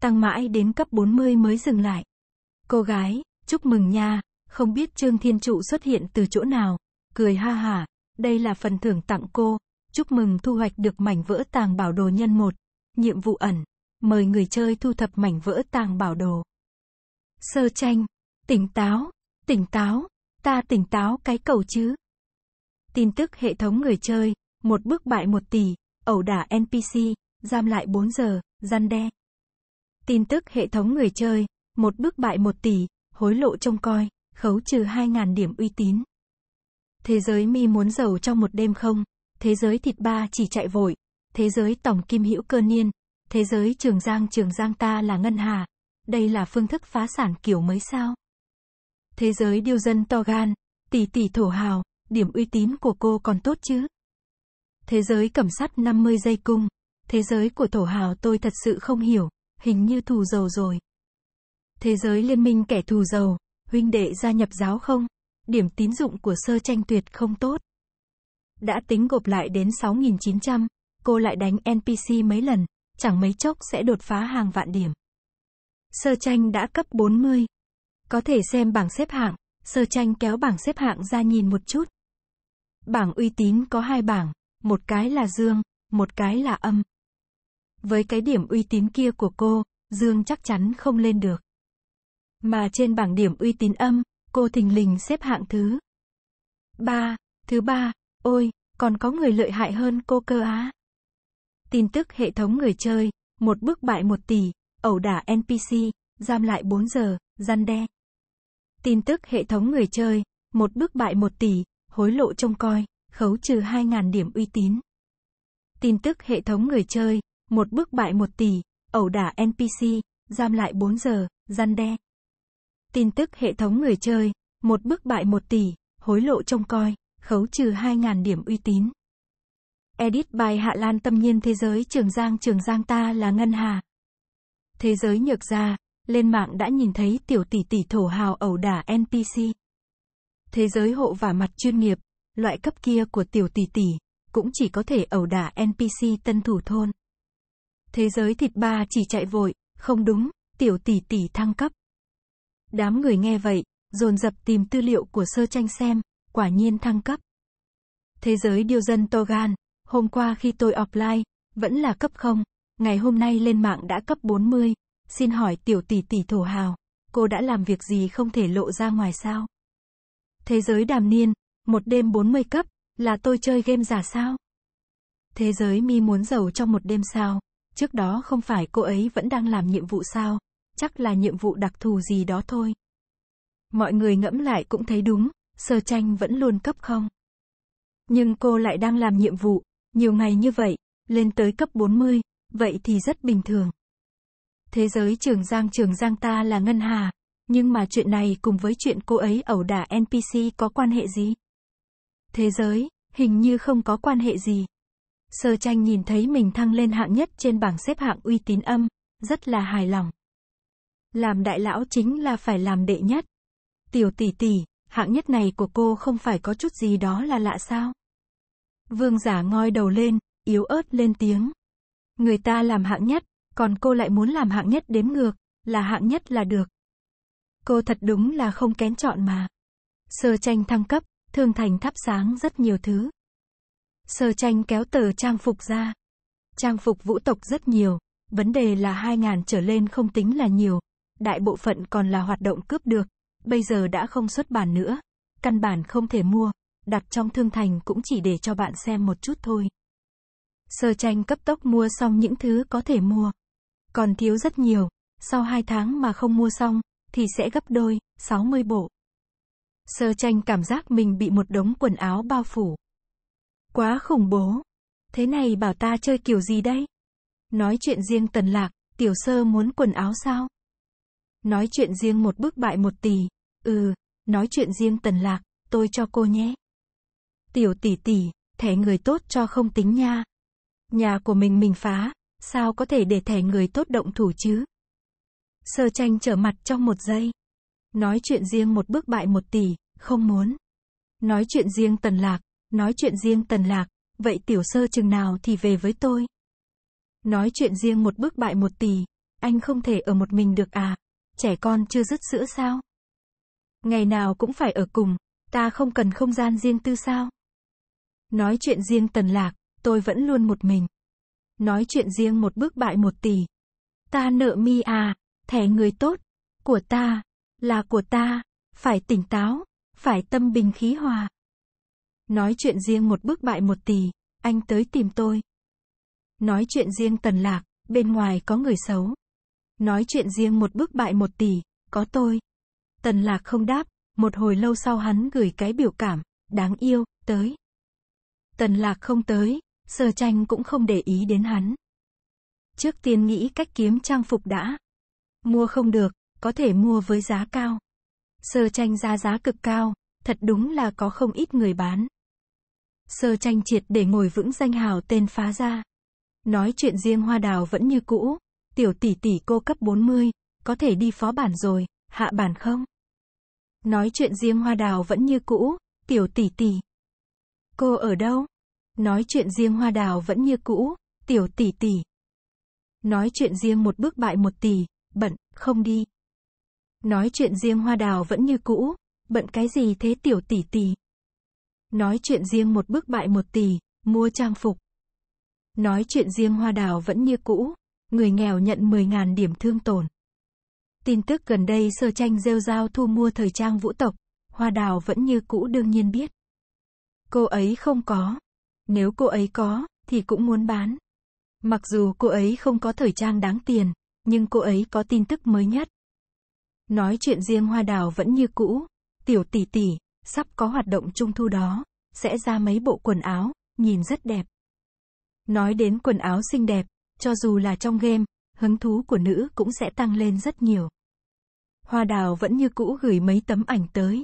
Tăng mãi đến cấp 40 mới dừng lại. Cô gái, chúc mừng nha, không biết Trương Thiên Trụ xuất hiện từ chỗ nào, cười ha ha đây là phần thưởng tặng cô, chúc mừng thu hoạch được mảnh vỡ tàng bảo đồ nhân một, nhiệm vụ ẩn, mời người chơi thu thập mảnh vỡ tàng bảo đồ. Sơ tranh, tỉnh táo, tỉnh táo, ta tỉnh táo cái cầu chứ. Tin tức hệ thống người chơi, một bước bại một tỷ, ẩu đả NPC, giam lại 4 giờ, gian đe. Tin tức hệ thống người chơi, một bước bại một tỷ, hối lộ trông coi, khấu trừ 2.000 điểm uy tín. Thế giới mi muốn giàu trong một đêm không? Thế giới thịt ba chỉ chạy vội. Thế giới tổng kim hữu cơ niên. Thế giới trường giang trường giang ta là ngân hà đây là phương thức phá sản kiểu mới sao? Thế giới điêu dân to gan, tỷ tỷ thổ hào, điểm uy tín của cô còn tốt chứ? Thế giới cẩm sắt 50 giây cung, thế giới của thổ hào tôi thật sự không hiểu, hình như thù dầu rồi. Thế giới liên minh kẻ thù dầu huynh đệ gia nhập giáo không? Điểm tín dụng của sơ tranh tuyệt không tốt. Đã tính gộp lại đến 6.900, cô lại đánh NPC mấy lần, chẳng mấy chốc sẽ đột phá hàng vạn điểm. Sơ tranh đã cấp 40. Có thể xem bảng xếp hạng, sơ tranh kéo bảng xếp hạng ra nhìn một chút. Bảng uy tín có hai bảng, một cái là dương, một cái là âm. Với cái điểm uy tín kia của cô, dương chắc chắn không lên được. Mà trên bảng điểm uy tín âm, cô thình lình xếp hạng thứ. ba Thứ ba, ôi, còn có người lợi hại hơn cô cơ á. Tin tức hệ thống người chơi, một bước bại một tỷ, ẩu đả NPC, giam lại 4 giờ, gian đe. Tin tức hệ thống người chơi, một bước bại 1 tỷ, hối lộ trông coi, khấu trừ 2.000 điểm uy tín. Tin tức hệ thống người chơi, một bước bại 1 tỷ, ẩu đả NPC, giam lại 4 giờ, gian đe. Tin tức hệ thống người chơi, một bước bại 1 tỷ, hối lộ trông coi, khấu trừ 2.000 điểm uy tín. Edit bài Hạ Lan tâm nhiên thế giới Trường Giang Trường Giang ta là Ngân Hà. Thế giới nhược ra, lên mạng đã nhìn thấy tiểu tỷ tỷ thổ hào ẩu đả NPC. Thế giới hộ và mặt chuyên nghiệp, loại cấp kia của tiểu tỷ tỷ, cũng chỉ có thể ẩu đả NPC tân thủ thôn. Thế giới thịt ba chỉ chạy vội, không đúng, tiểu tỷ tỷ thăng cấp. Đám người nghe vậy, dồn dập tìm tư liệu của sơ tranh xem, quả nhiên thăng cấp. Thế giới điều dân to gan hôm qua khi tôi offline, vẫn là cấp không Ngày hôm nay lên mạng đã cấp 40. Xin hỏi tiểu tỷ tỷ thổ hào, cô đã làm việc gì không thể lộ ra ngoài sao? Thế giới đàm niên, một đêm 40 cấp, là tôi chơi game giả sao? Thế giới mi muốn giàu trong một đêm sao? Trước đó không phải cô ấy vẫn đang làm nhiệm vụ sao? Chắc là nhiệm vụ đặc thù gì đó thôi. Mọi người ngẫm lại cũng thấy đúng, sơ tranh vẫn luôn cấp không? Nhưng cô lại đang làm nhiệm vụ, nhiều ngày như vậy, lên tới cấp 40, vậy thì rất bình thường. Thế giới trường giang trường giang ta là Ngân Hà, nhưng mà chuyện này cùng với chuyện cô ấy ẩu đả NPC có quan hệ gì? Thế giới, hình như không có quan hệ gì. Sơ tranh nhìn thấy mình thăng lên hạng nhất trên bảng xếp hạng uy tín âm, rất là hài lòng. Làm đại lão chính là phải làm đệ nhất. Tiểu tỷ tỷ, hạng nhất này của cô không phải có chút gì đó là lạ sao? Vương giả ngoi đầu lên, yếu ớt lên tiếng. Người ta làm hạng nhất, còn cô lại muốn làm hạng nhất đếm ngược, là hạng nhất là được. Cô thật đúng là không kén chọn mà. Sơ tranh thăng cấp, thương thành thắp sáng rất nhiều thứ. Sơ tranh kéo tờ trang phục ra. Trang phục vũ tộc rất nhiều, vấn đề là 2.000 trở lên không tính là nhiều. Đại bộ phận còn là hoạt động cướp được, bây giờ đã không xuất bản nữa. Căn bản không thể mua, đặt trong thương thành cũng chỉ để cho bạn xem một chút thôi. Sơ tranh cấp tốc mua xong những thứ có thể mua. Còn thiếu rất nhiều, sau 2 tháng mà không mua xong, thì sẽ gấp đôi, 60 bộ. Sơ tranh cảm giác mình bị một đống quần áo bao phủ. Quá khủng bố. Thế này bảo ta chơi kiểu gì đây? Nói chuyện riêng tần lạc, tiểu sơ muốn quần áo sao? Nói chuyện riêng một bước bại một tỷ. Ừ, nói chuyện riêng tần lạc, tôi cho cô nhé. Tiểu tỷ tỷ, thẻ người tốt cho không tính nha. Nhà của mình mình phá, sao có thể để thẻ người tốt động thủ chứ? Sơ tranh trở mặt trong một giây. Nói chuyện riêng một bước bại một tỷ, không muốn. Nói chuyện riêng tần lạc, nói chuyện riêng tần lạc, vậy tiểu sơ chừng nào thì về với tôi? Nói chuyện riêng một bước bại một tỷ, anh không thể ở một mình được à? Trẻ con chưa dứt sữa sao? Ngày nào cũng phải ở cùng, ta không cần không gian riêng tư sao? Nói chuyện riêng tần lạc, tôi vẫn luôn một mình. Nói chuyện riêng một bước bại một tỷ. Ta nợ mi à, thẻ người tốt, của ta, là của ta, phải tỉnh táo, phải tâm bình khí hòa. Nói chuyện riêng một bước bại một tỷ, anh tới tìm tôi. Nói chuyện riêng tần lạc, bên ngoài có người xấu. Nói chuyện riêng một bước bại một tỷ, có tôi. Tần lạc không đáp, một hồi lâu sau hắn gửi cái biểu cảm, đáng yêu, tới. Tần lạc không tới, Sơ tranh cũng không để ý đến hắn. Trước tiên nghĩ cách kiếm trang phục đã. Mua không được, có thể mua với giá cao. Sơ tranh ra giá cực cao, thật đúng là có không ít người bán. Sơ tranh triệt để ngồi vững danh hào tên phá ra. Nói chuyện riêng hoa đào vẫn như cũ, tiểu tỷ tỷ cô cấp 40, có thể đi phó bản rồi, hạ bản không? Nói chuyện riêng hoa đào vẫn như cũ, tiểu tỷ tỷ. Cô ở đâu? Nói chuyện riêng hoa đào vẫn như cũ, tiểu tỷ tỷ. Nói chuyện riêng một bước bại một tỷ, bận, không đi. Nói chuyện riêng hoa đào vẫn như cũ, bận cái gì thế tiểu tỷ tỷ. Nói chuyện riêng một bước bại một tỷ, mua trang phục. Nói chuyện riêng hoa đào vẫn như cũ, người nghèo nhận 10.000 điểm thương tổn. Tin tức gần đây sơ tranh rêu rao thu mua thời trang vũ tộc, hoa đào vẫn như cũ đương nhiên biết. Cô ấy không có. Nếu cô ấy có, thì cũng muốn bán. Mặc dù cô ấy không có thời trang đáng tiền, nhưng cô ấy có tin tức mới nhất. Nói chuyện riêng hoa đào vẫn như cũ, tiểu tỷ tỷ, sắp có hoạt động trung thu đó, sẽ ra mấy bộ quần áo, nhìn rất đẹp. Nói đến quần áo xinh đẹp, cho dù là trong game, hứng thú của nữ cũng sẽ tăng lên rất nhiều. Hoa đào vẫn như cũ gửi mấy tấm ảnh tới.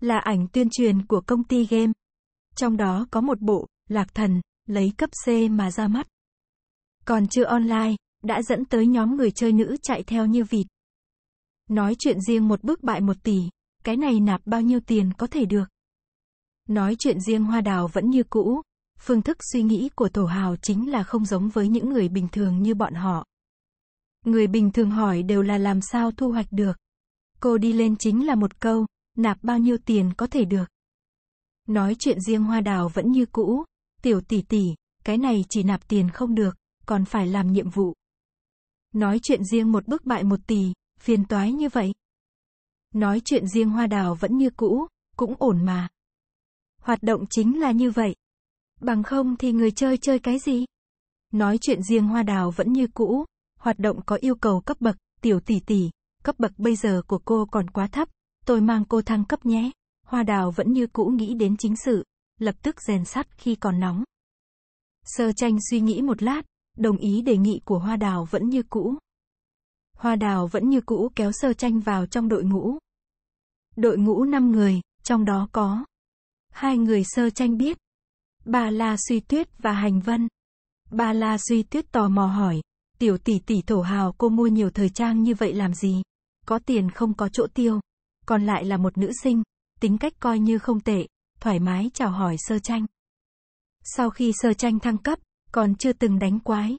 Là ảnh tuyên truyền của công ty game. Trong đó có một bộ, Lạc Thần, lấy cấp C mà ra mắt. Còn chưa online, đã dẫn tới nhóm người chơi nữ chạy theo như vịt. Nói chuyện riêng một bước bại một tỷ, cái này nạp bao nhiêu tiền có thể được. Nói chuyện riêng hoa đào vẫn như cũ, phương thức suy nghĩ của tổ hào chính là không giống với những người bình thường như bọn họ. Người bình thường hỏi đều là làm sao thu hoạch được. Cô đi lên chính là một câu, nạp bao nhiêu tiền có thể được. Nói chuyện riêng hoa đào vẫn như cũ, Tiểu tỷ tỷ, cái này chỉ nạp tiền không được, còn phải làm nhiệm vụ. Nói chuyện riêng một bước bại một tỷ, phiền toái như vậy. Nói chuyện riêng hoa đào vẫn như cũ, cũng ổn mà. Hoạt động chính là như vậy. Bằng không thì người chơi chơi cái gì? Nói chuyện riêng hoa đào vẫn như cũ, hoạt động có yêu cầu cấp bậc, tiểu tỷ tỷ, cấp bậc bây giờ của cô còn quá thấp, tôi mang cô thăng cấp nhé. Hoa đào vẫn như cũ nghĩ đến chính sự, lập tức rèn sắt khi còn nóng. Sơ tranh suy nghĩ một lát, đồng ý đề nghị của hoa đào vẫn như cũ. Hoa đào vẫn như cũ kéo sơ tranh vào trong đội ngũ. Đội ngũ 5 người, trong đó có hai người sơ tranh biết. Bà La Suy Tuyết và Hành Vân. Bà La Suy Tuyết tò mò hỏi, tiểu tỷ tỷ thổ hào cô mua nhiều thời trang như vậy làm gì? Có tiền không có chỗ tiêu. Còn lại là một nữ sinh, tính cách coi như không tệ, thoải mái chào hỏi sơ tranh. Sau khi sơ tranh thăng cấp, còn chưa từng đánh quái.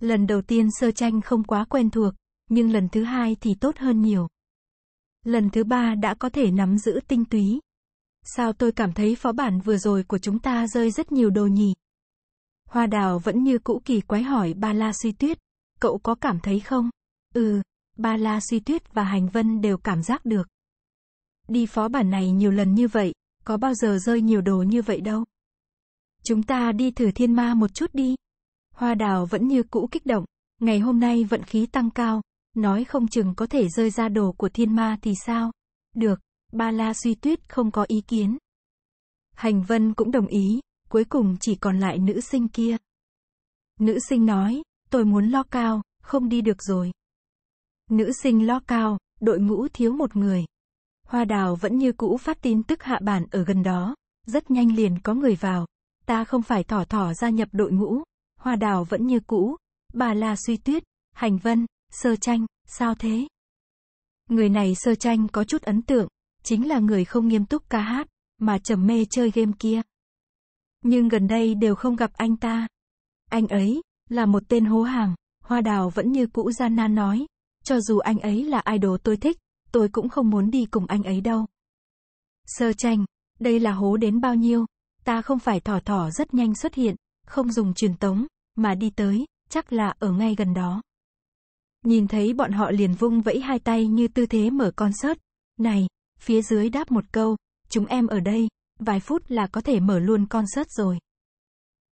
Lần đầu tiên sơ tranh không quá quen thuộc, nhưng lần thứ hai thì tốt hơn nhiều. Lần thứ ba đã có thể nắm giữ tinh túy. Sao tôi cảm thấy phó bản vừa rồi của chúng ta rơi rất nhiều đồ nhỉ? Hoa đào vẫn như cũ kỳ quái hỏi ba la suy tuyết. Cậu có cảm thấy không? Ừ, ba la suy tuyết và hành vân đều cảm giác được. Đi phó bản này nhiều lần như vậy, có bao giờ rơi nhiều đồ như vậy đâu. Chúng ta đi thử thiên ma một chút đi. Hoa đào vẫn như cũ kích động, ngày hôm nay vận khí tăng cao, nói không chừng có thể rơi ra đồ của thiên ma thì sao? Được, ba la suy tuyết không có ý kiến. Hành vân cũng đồng ý, cuối cùng chỉ còn lại nữ sinh kia. Nữ sinh nói, tôi muốn lo cao, không đi được rồi. Nữ sinh lo cao, đội ngũ thiếu một người. Hoa đào vẫn như cũ phát tin tức hạ bản ở gần đó. Rất nhanh liền có người vào. Ta không phải thỏ thỏ gia nhập đội ngũ. Hoa đào vẫn như cũ. Bà là suy tuyết, hành vân, sơ tranh, sao thế? Người này sơ tranh có chút ấn tượng. Chính là người không nghiêm túc ca hát, mà trầm mê chơi game kia. Nhưng gần đây đều không gặp anh ta. Anh ấy, là một tên hố hàng. Hoa đào vẫn như cũ gian nan nói. Cho dù anh ấy là idol tôi thích, tôi cũng không muốn đi cùng anh ấy đâu. Sơ tranh, đây là hố đến bao nhiêu, ta không phải thỏ thỏ rất nhanh xuất hiện, không dùng truyền tống, mà đi tới, chắc là ở ngay gần đó. Nhìn thấy bọn họ liền vung vẫy hai tay như tư thế mở concert. Này, phía dưới đáp một câu, chúng em ở đây, vài phút là có thể mở luôn concert rồi.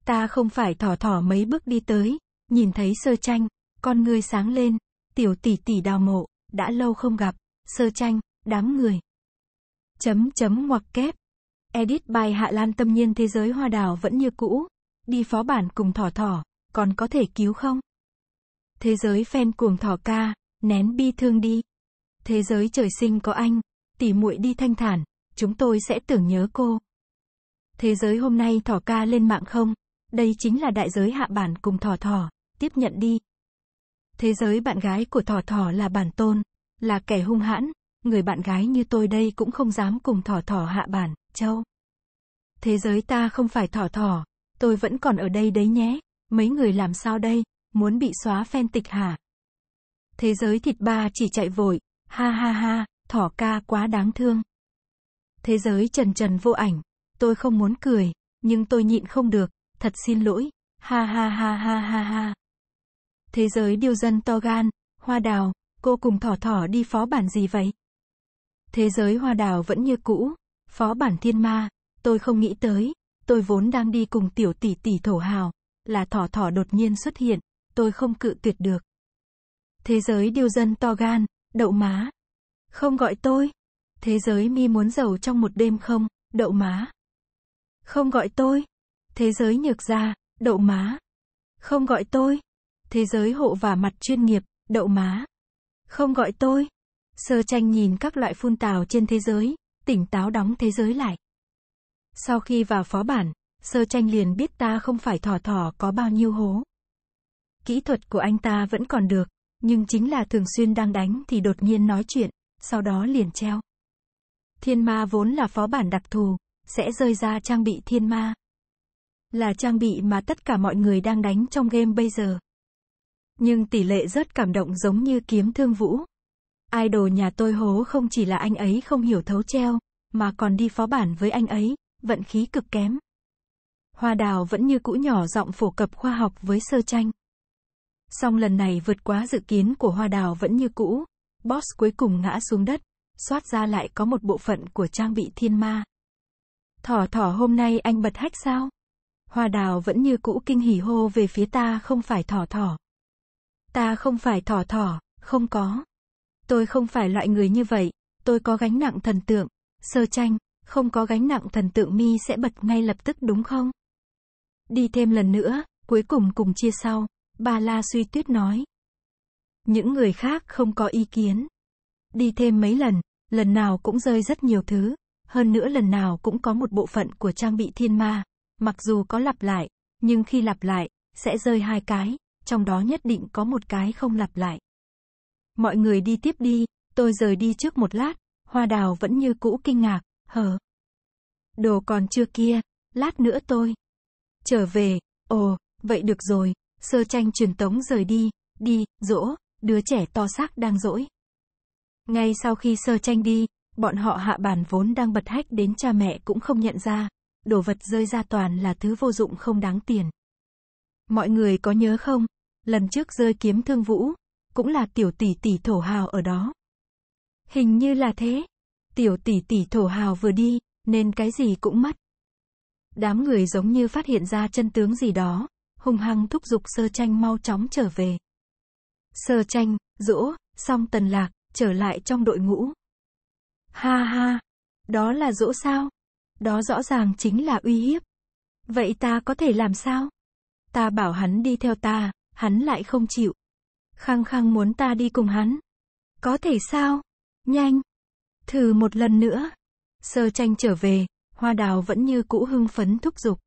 Ta không phải thỏ thỏ mấy bước đi tới, nhìn thấy sơ tranh, con ngươi sáng lên, tiểu tỷ tỷ đào mộ, đã lâu không gặp, sơ tranh, đám người. Chấm chấm ngoặc kép. Edit bài Hạ Lan tâm nhiên thế giới hoa đào vẫn như cũ. Đi phó bản cùng thỏ thỏ, còn có thể cứu không? Thế giới phen cuồng thỏ ca, nén bi thương đi. Thế giới trời sinh có anh, tỉ muội đi thanh thản, chúng tôi sẽ tưởng nhớ cô. Thế giới hôm nay thỏ ca lên mạng không? Đây chính là đại giới hạ bản cùng thỏ thỏ, tiếp nhận đi. Thế giới bạn gái của thỏ thỏ là bản tôn là kẻ hung hãn, người bạn gái như tôi đây cũng không dám cùng thỏ thỏ hạ bản, châu. Thế giới ta không phải thỏ thỏ, tôi vẫn còn ở đây đấy nhé, mấy người làm sao đây, muốn bị xóa phen tịch hả? Thế giới thịt ba chỉ chạy vội, ha ha ha, thỏ ca quá đáng thương. Thế giới trần trần vô ảnh, tôi không muốn cười, nhưng tôi nhịn không được, thật xin lỗi, ha ha ha ha ha ha. Thế giới điêu dân to gan, hoa đào, cô cùng thỏ thỏ đi phó bản gì vậy? Thế giới hoa đào vẫn như cũ, phó bản thiên ma, tôi không nghĩ tới, tôi vốn đang đi cùng tiểu tỷ tỷ thổ hào, là thỏ thỏ đột nhiên xuất hiện, tôi không cự tuyệt được. Thế giới điêu dân to gan, đậu má. Không gọi tôi. Thế giới mi muốn giàu trong một đêm không, đậu má. Không gọi tôi. Thế giới nhược gia, đậu má. Không gọi tôi. Thế giới hộ và mặt chuyên nghiệp, đậu má. Không gọi tôi. Sơ tranh nhìn các loại phun tào trên thế giới, tỉnh táo đóng thế giới lại. Sau khi vào phó bản, sơ tranh liền biết ta không phải thỏ thỏ có bao nhiêu hố. Kỹ thuật của anh ta vẫn còn được, nhưng chính là thường xuyên đang đánh thì đột nhiên nói chuyện, sau đó liền treo. Thiên ma vốn là phó bản đặc thù, sẽ rơi ra trang bị thiên ma. Là trang bị mà tất cả mọi người đang đánh trong game bây giờ. Nhưng tỷ lệ rất cảm động giống như kiếm thương vũ. Idol nhà tôi hố không chỉ là anh ấy không hiểu thấu treo, mà còn đi phó bản với anh ấy, vận khí cực kém. Hoa đào vẫn như cũ nhỏ giọng phổ cập khoa học với sơ tranh. Song lần này vượt quá dự kiến của hoa đào vẫn như cũ, boss cuối cùng ngã xuống đất, xoát ra lại có một bộ phận của trang bị thiên ma. Thỏ thỏ hôm nay anh bật hách sao? Hoa đào vẫn như cũ kinh hỉ hô về phía ta không phải thỏ thỏ. Ta không phải thỏ thỏ, không có. Tôi không phải loại người như vậy, tôi có gánh nặng thần tượng. Sơ tranh, không có gánh nặng thần tượng mi sẽ bật ngay lập tức đúng không? Đi thêm lần nữa, cuối cùng cùng chia sau, bà La suy tuyết nói. Những người khác không có ý kiến. Đi thêm mấy lần, lần nào cũng rơi rất nhiều thứ, hơn nữa lần nào cũng có một bộ phận của trang bị thiên ma, mặc dù có lặp lại, nhưng khi lặp lại, sẽ rơi hai cái, trong đó nhất định có một cái không lặp lại. Mọi người đi tiếp đi, tôi rời đi trước một lát, hoa đào vẫn như cũ kinh ngạc, hờ. Đồ còn chưa kia, lát nữa tôi. Trở về, ồ, vậy được rồi, sơ tranh truyền tống rời đi, đi, dỗ, đứa trẻ to xác đang dỗi. Ngay sau khi sơ tranh đi, bọn họ hạ bản vốn đang bật hách đến cha mẹ cũng không nhận ra. Đồ vật rơi ra toàn là thứ vô dụng không đáng tiền. Mọi người có nhớ không? Lần trước rơi kiếm thương vũ, cũng là tiểu tỷ tỷ thổ hào ở đó. Hình như là thế. Tiểu tỷ tỷ thổ hào vừa đi, nên cái gì cũng mất. Đám người giống như phát hiện ra chân tướng gì đó, hung hăng thúc giục sơ tranh mau chóng trở về. Sơ tranh, dỗ, xong tần lạc, trở lại trong đội ngũ. Ha ha, đó là dỗ sao? Đó rõ ràng chính là uy hiếp. Vậy ta có thể làm sao? ta bảo hắn đi theo ta, hắn lại không chịu. Khăng khăng muốn ta đi cùng hắn. Có thể sao? Nhanh! Thử một lần nữa. Sơ tranh trở về, hoa đào vẫn như cũ hưng phấn thúc giục.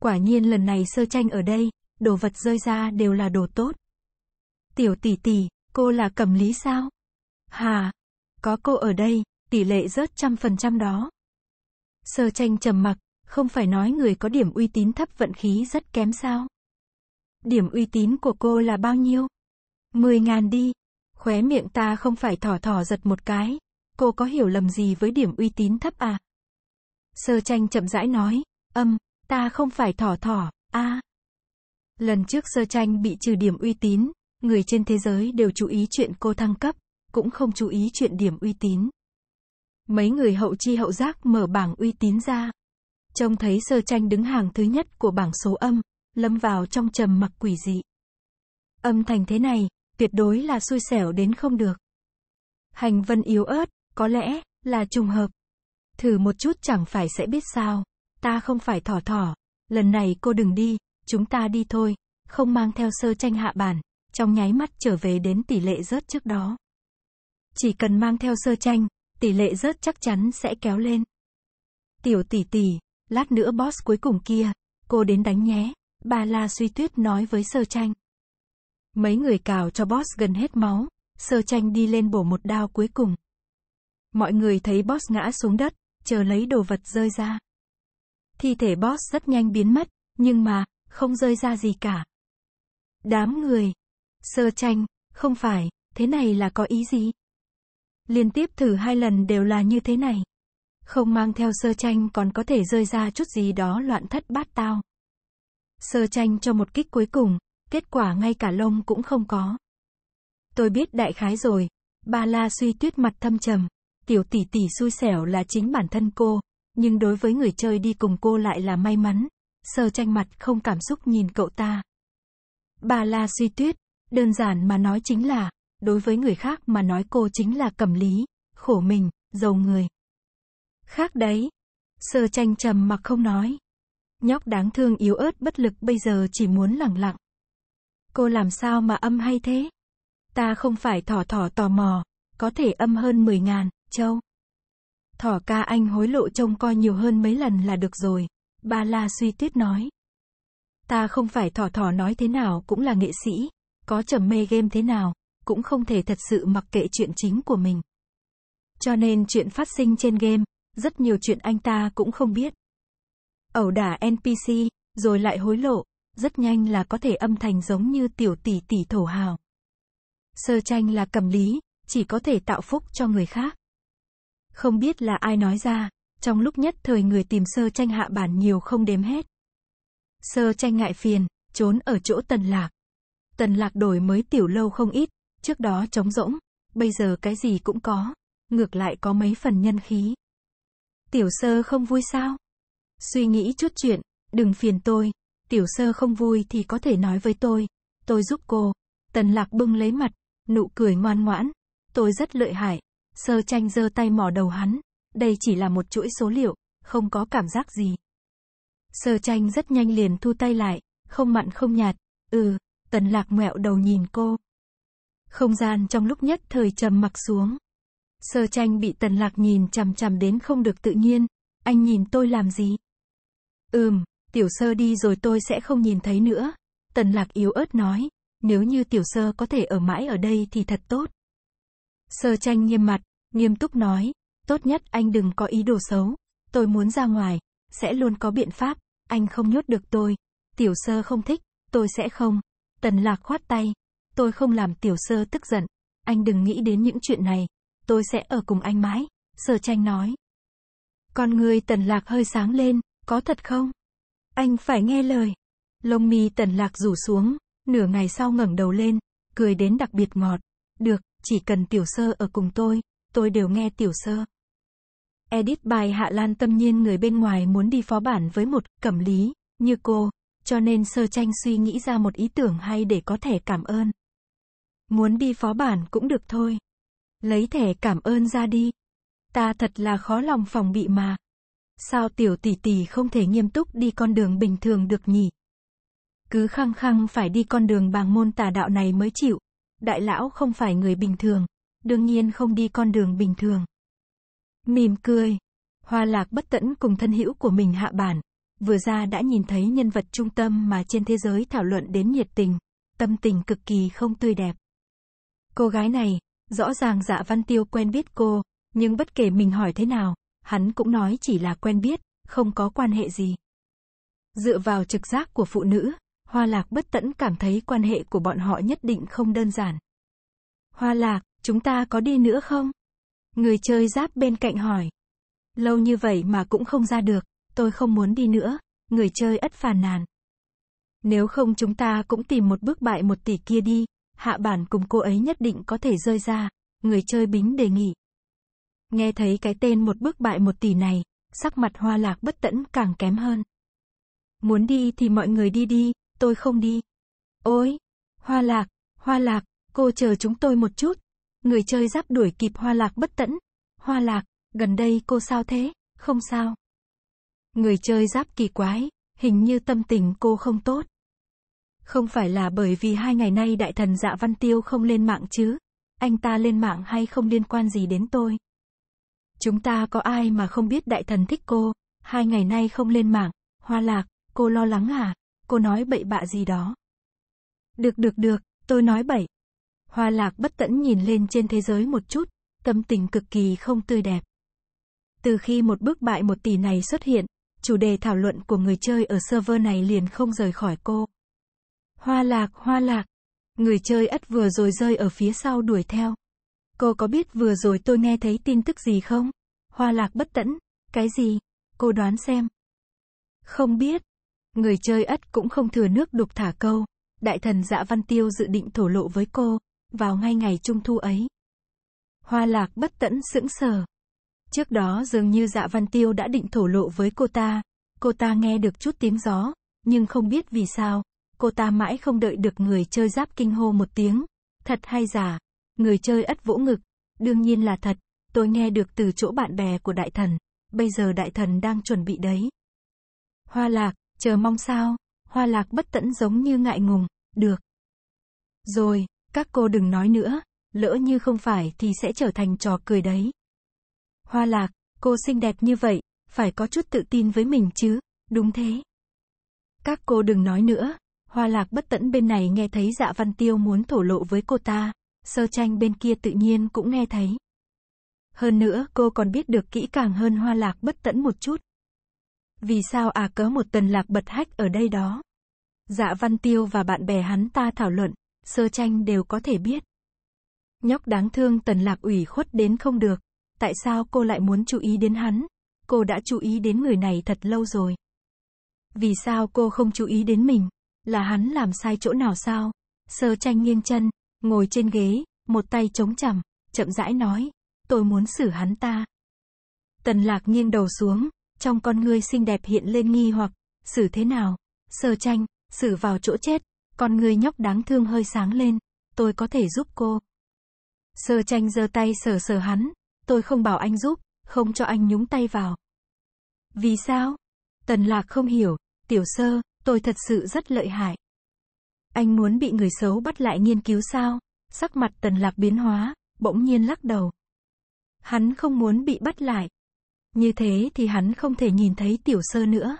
Quả nhiên lần này sơ tranh ở đây, đồ vật rơi ra đều là đồ tốt. Tiểu tỷ tỷ, cô là cẩm lý sao? Hà, có cô ở đây, tỷ lệ rớt trăm phần trăm đó. Sơ tranh trầm mặc, không phải nói người có điểm uy tín thấp vận khí rất kém sao? Điểm uy tín của cô là bao nhiêu? Mười ngàn đi. Khóe miệng ta không phải thỏ thỏ giật một cái. Cô có hiểu lầm gì với điểm uy tín thấp à? Sơ tranh chậm rãi nói, âm, ta không phải thỏ thỏ, a. À. Lần trước sơ tranh bị trừ điểm uy tín, người trên thế giới đều chú ý chuyện cô thăng cấp, cũng không chú ý chuyện điểm uy tín. Mấy người hậu chi hậu giác mở bảng uy tín ra, Trông thấy sơ tranh đứng hàng thứ nhất của bảng số âm, lâm vào trong trầm mặc quỷ dị. Âm thành thế này, tuyệt đối là xui xẻo đến không được. Hành vân yếu ớt, có lẽ, là trùng hợp. Thử một chút chẳng phải sẽ biết sao. Ta không phải thỏ thỏ. Lần này cô đừng đi, chúng ta đi thôi. Không mang theo sơ tranh hạ bản, trong nháy mắt trở về đến tỷ lệ rớt trước đó. Chỉ cần mang theo sơ tranh, tỷ lệ rớt chắc chắn sẽ kéo lên. Tiểu tỷ tỷ, Lát nữa boss cuối cùng kia, cô đến đánh nhé, bà La suy tuyết nói với Sơ Tranh. Mấy người cào cho boss gần hết máu, Sơ Tranh đi lên bổ một đao cuối cùng. Mọi người thấy boss ngã xuống đất, chờ lấy đồ vật rơi ra. Thi thể boss rất nhanh biến mất, nhưng mà, không rơi ra gì cả. Đám người. Sơ Tranh, không phải, thế này là có ý gì? Liên tiếp thử hai lần đều là như thế này. Không mang theo sơ tranh còn có thể rơi ra chút gì đó loạn thất bát tao. Sơ tranh cho một kích cuối cùng, kết quả ngay cả lông cũng không có. Tôi biết đại khái rồi, ba la suy tuyết mặt thâm trầm, tiểu tỷ tỷ xui xẻo là chính bản thân cô, nhưng đối với người chơi đi cùng cô lại là may mắn. Sơ tranh mặt không cảm xúc nhìn cậu ta. ba la suy tuyết, đơn giản mà nói chính là, đối với người khác mà nói cô chính là cầm lý, khổ mình, giàu người. Khác đấy. Sơ tranh trầm mặc không nói. Nhóc đáng thương yếu ớt bất lực bây giờ chỉ muốn lẳng lặng. Cô làm sao mà âm hay thế? Ta không phải thỏ thỏ tò mò, có thể âm hơn 10 ngàn, châu. Thỏ ca anh hối lộ trông coi nhiều hơn mấy lần là được rồi, ba la suy tuyết nói. Ta không phải thỏ thỏ nói thế nào cũng là nghệ sĩ, có trầm mê game thế nào, cũng không thể thật sự mặc kệ chuyện chính của mình. Cho nên chuyện phát sinh trên game, rất nhiều chuyện anh ta cũng không biết. Ẩu đả NPC, rồi lại hối lộ, rất nhanh là có thể âm thành giống như tiểu tỷ tỷ thổ hào. Sơ tranh là cầm lý, chỉ có thể tạo phúc cho người khác. Không biết là ai nói ra, trong lúc nhất thời người tìm sơ tranh hạ bản nhiều không đếm hết. Sơ tranh ngại phiền, trốn ở chỗ tần lạc. Tần lạc đổi mới tiểu lâu không ít, trước đó trống rỗng, bây giờ cái gì cũng có, ngược lại có mấy phần nhân khí. Tiểu sơ không vui sao? Suy nghĩ chút chuyện, đừng phiền tôi. Tiểu sơ không vui thì có thể nói với tôi. Tôi giúp cô. Tần lạc bưng lấy mặt, nụ cười ngoan ngoãn. Tôi rất lợi hại. Sơ tranh giơ tay mỏ đầu hắn. Đây chỉ là một chuỗi số liệu, không có cảm giác gì. Sơ tranh rất nhanh liền thu tay lại, không mặn không nhạt. Ừ, tần lạc mẹo đầu nhìn cô. Không gian trong lúc nhất thời trầm mặc xuống. Sơ tranh bị tần lạc nhìn chằm chằm đến không được tự nhiên. Anh nhìn tôi làm gì? Ừm, tiểu sơ đi rồi tôi sẽ không nhìn thấy nữa. Tần lạc yếu ớt nói. Nếu như tiểu sơ có thể ở mãi ở đây thì thật tốt. Sơ tranh nghiêm mặt, nghiêm túc nói. Tốt nhất anh đừng có ý đồ xấu. Tôi muốn ra ngoài. Sẽ luôn có biện pháp. Anh không nhốt được tôi. Tiểu sơ không thích. Tôi sẽ không. Tần lạc khoát tay. Tôi không làm tiểu sơ tức giận. Anh đừng nghĩ đến những chuyện này tôi sẽ ở cùng anh mãi, sở tranh nói. Con người tần lạc hơi sáng lên, có thật không? Anh phải nghe lời. Lông mi tần lạc rủ xuống, nửa ngày sau ngẩng đầu lên, cười đến đặc biệt ngọt. Được, chỉ cần tiểu sơ ở cùng tôi, tôi đều nghe tiểu sơ. Edit bài Hạ Lan tâm nhiên người bên ngoài muốn đi phó bản với một cẩm lý, như cô, cho nên sơ tranh suy nghĩ ra một ý tưởng hay để có thể cảm ơn. Muốn đi phó bản cũng được thôi. Lấy thẻ cảm ơn ra đi. Ta thật là khó lòng phòng bị mà. Sao tiểu tỷ tỷ không thể nghiêm túc đi con đường bình thường được nhỉ? Cứ khăng khăng phải đi con đường bàng môn tà đạo này mới chịu. Đại lão không phải người bình thường, đương nhiên không đi con đường bình thường. Mỉm cười, hoa lạc bất tẫn cùng thân hữu của mình hạ bản, vừa ra đã nhìn thấy nhân vật trung tâm mà trên thế giới thảo luận đến nhiệt tình, tâm tình cực kỳ không tươi đẹp. Cô gái này, Rõ ràng dạ Văn Tiêu quen biết cô, nhưng bất kể mình hỏi thế nào, hắn cũng nói chỉ là quen biết, không có quan hệ gì. Dựa vào trực giác của phụ nữ, Hoa Lạc bất tẫn cảm thấy quan hệ của bọn họ nhất định không đơn giản. Hoa Lạc, chúng ta có đi nữa không? Người chơi giáp bên cạnh hỏi. Lâu như vậy mà cũng không ra được, tôi không muốn đi nữa, người chơi ất phàn nàn. Nếu không chúng ta cũng tìm một bước bại một tỷ kia đi, hạ bản cùng cô ấy nhất định có thể rơi ra, người chơi bính đề nghị. Nghe thấy cái tên một bước bại một tỷ này, sắc mặt hoa lạc bất tẫn càng kém hơn. Muốn đi thì mọi người đi đi, tôi không đi. Ôi, hoa lạc, hoa lạc, cô chờ chúng tôi một chút. Người chơi giáp đuổi kịp hoa lạc bất tẫn. Hoa lạc, gần đây cô sao thế, không sao. Người chơi giáp kỳ quái, hình như tâm tình cô không tốt. Không phải là bởi vì hai ngày nay đại thần dạ văn tiêu không lên mạng chứ. Anh ta lên mạng hay không liên quan gì đến tôi. Chúng ta có ai mà không biết đại thần thích cô, hai ngày nay không lên mạng, hoa lạc, cô lo lắng à, cô nói bậy bạ gì đó. Được được được, tôi nói bậy. Hoa lạc bất tẫn nhìn lên trên thế giới một chút, tâm tình cực kỳ không tươi đẹp. Từ khi một bước bại một tỷ này xuất hiện, chủ đề thảo luận của người chơi ở server này liền không rời khỏi cô. Hoa lạc, hoa lạc. Người chơi ất vừa rồi rơi ở phía sau đuổi theo. Cô có biết vừa rồi tôi nghe thấy tin tức gì không? Hoa lạc bất tẫn. Cái gì? Cô đoán xem. Không biết. Người chơi ất cũng không thừa nước đục thả câu. Đại thần dạ văn tiêu dự định thổ lộ với cô, vào ngay ngày trung thu ấy. Hoa lạc bất tẫn sững sờ. Trước đó dường như dạ văn tiêu đã định thổ lộ với cô ta. Cô ta nghe được chút tiếng gió, nhưng không biết vì sao, cô ta mãi không đợi được người chơi giáp kinh hô một tiếng. Thật hay giả? Người chơi ất vỗ ngực. Đương nhiên là thật. Tôi nghe được từ chỗ bạn bè của đại thần. Bây giờ đại thần đang chuẩn bị đấy. Hoa lạc, chờ mong sao? Hoa lạc bất tẫn giống như ngại ngùng. Được. Rồi, các cô đừng nói nữa. Lỡ như không phải thì sẽ trở thành trò cười đấy. Hoa lạc, cô xinh đẹp như vậy, phải có chút tự tin với mình chứ. Đúng thế. Các cô đừng nói nữa, Hoa lạc bất tẫn bên này nghe thấy dạ văn tiêu muốn thổ lộ với cô ta, sơ tranh bên kia tự nhiên cũng nghe thấy. Hơn nữa cô còn biết được kỹ càng hơn hoa lạc bất tẫn một chút. Vì sao à cớ một tần lạc bật hách ở đây đó? Dạ văn tiêu và bạn bè hắn ta thảo luận, sơ tranh đều có thể biết. Nhóc đáng thương tần lạc ủy khuất đến không được. Tại sao cô lại muốn chú ý đến hắn? Cô đã chú ý đến người này thật lâu rồi. Vì sao cô không chú ý đến mình? Là hắn làm sai chỗ nào sao? Sơ tranh nghiêng chân, ngồi trên ghế, một tay chống chầm, chậm rãi nói, tôi muốn xử hắn ta. Tần lạc nghiêng đầu xuống, trong con ngươi xinh đẹp hiện lên nghi hoặc, xử thế nào? Sơ tranh, xử vào chỗ chết, con ngươi nhóc đáng thương hơi sáng lên, tôi có thể giúp cô. Sơ tranh giơ tay sờ sờ hắn, tôi không bảo anh giúp, không cho anh nhúng tay vào. Vì sao? Tần lạc không hiểu, tiểu sơ, tôi thật sự rất lợi hại. Anh muốn bị người xấu bắt lại nghiên cứu sao? Sắc mặt tần lạc biến hóa, bỗng nhiên lắc đầu. Hắn không muốn bị bắt lại. Như thế thì hắn không thể nhìn thấy tiểu sơ nữa.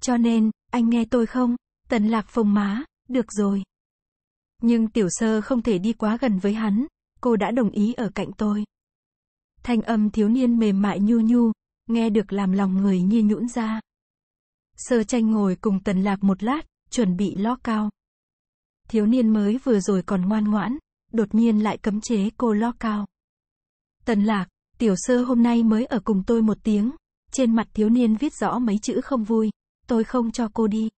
Cho nên, anh nghe tôi không? Tần lạc phồng má, được rồi. Nhưng tiểu sơ không thể đi quá gần với hắn, cô đã đồng ý ở cạnh tôi. Thanh âm thiếu niên mềm mại nhu nhu, nghe được làm lòng người như nhũn ra. Sơ tranh ngồi cùng tần lạc một lát, chuẩn bị lo cao. Thiếu niên mới vừa rồi còn ngoan ngoãn, đột nhiên lại cấm chế cô lo cao. Tần lạc, tiểu sơ hôm nay mới ở cùng tôi một tiếng, trên mặt thiếu niên viết rõ mấy chữ không vui, tôi không cho cô đi.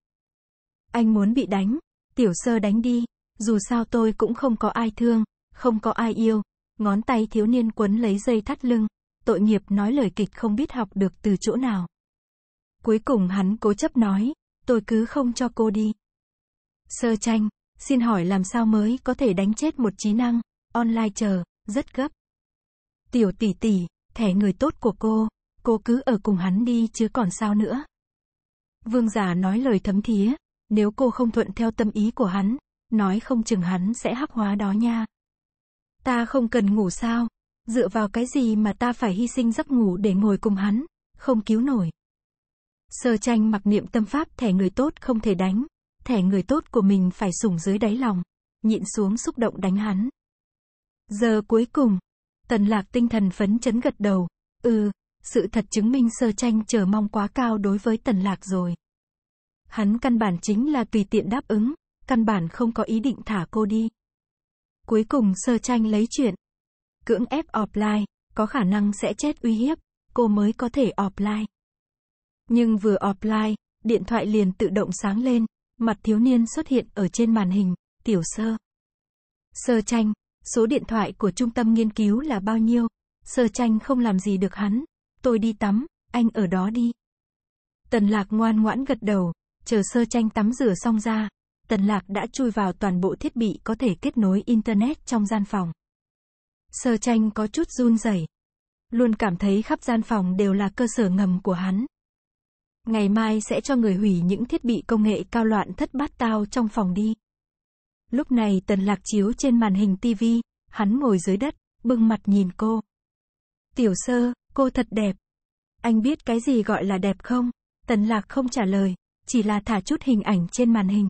Anh muốn bị đánh, tiểu sơ đánh đi, dù sao tôi cũng không có ai thương, không có ai yêu, ngón tay thiếu niên quấn lấy dây thắt lưng, tội nghiệp nói lời kịch không biết học được từ chỗ nào. Cuối cùng hắn cố chấp nói, tôi cứ không cho cô đi. Sơ tranh, xin hỏi làm sao mới có thể đánh chết một trí năng, online chờ, rất gấp. Tiểu tỷ tỷ, thẻ người tốt của cô, cô cứ ở cùng hắn đi chứ còn sao nữa. Vương giả nói lời thấm thía, nếu cô không thuận theo tâm ý của hắn, nói không chừng hắn sẽ hắc hóa đó nha. Ta không cần ngủ sao, dựa vào cái gì mà ta phải hy sinh giấc ngủ để ngồi cùng hắn, không cứu nổi. Sơ tranh mặc niệm tâm pháp thẻ người tốt không thể đánh. Thẻ người tốt của mình phải sủng dưới đáy lòng. Nhịn xuống xúc động đánh hắn. Giờ cuối cùng, tần lạc tinh thần phấn chấn gật đầu. Ừ, sự thật chứng minh sơ tranh chờ mong quá cao đối với tần lạc rồi. Hắn căn bản chính là tùy tiện đáp ứng, căn bản không có ý định thả cô đi. Cuối cùng sơ tranh lấy chuyện. Cưỡng ép offline, có khả năng sẽ chết uy hiếp, cô mới có thể offline. Nhưng vừa offline, điện thoại liền tự động sáng lên, mặt thiếu niên xuất hiện ở trên màn hình, tiểu sơ. Sơ tranh, số điện thoại của trung tâm nghiên cứu là bao nhiêu? Sơ tranh không làm gì được hắn, tôi đi tắm, anh ở đó đi. Tần lạc ngoan ngoãn gật đầu, chờ sơ tranh tắm rửa xong ra, tần lạc đã chui vào toàn bộ thiết bị có thể kết nối Internet trong gian phòng. Sơ tranh có chút run rẩy, luôn cảm thấy khắp gian phòng đều là cơ sở ngầm của hắn. Ngày mai sẽ cho người hủy những thiết bị công nghệ cao loạn thất bát tao trong phòng đi. Lúc này tần lạc chiếu trên màn hình TV, hắn ngồi dưới đất, bưng mặt nhìn cô. Tiểu sơ, cô thật đẹp. Anh biết cái gì gọi là đẹp không? Tần lạc không trả lời, chỉ là thả chút hình ảnh trên màn hình.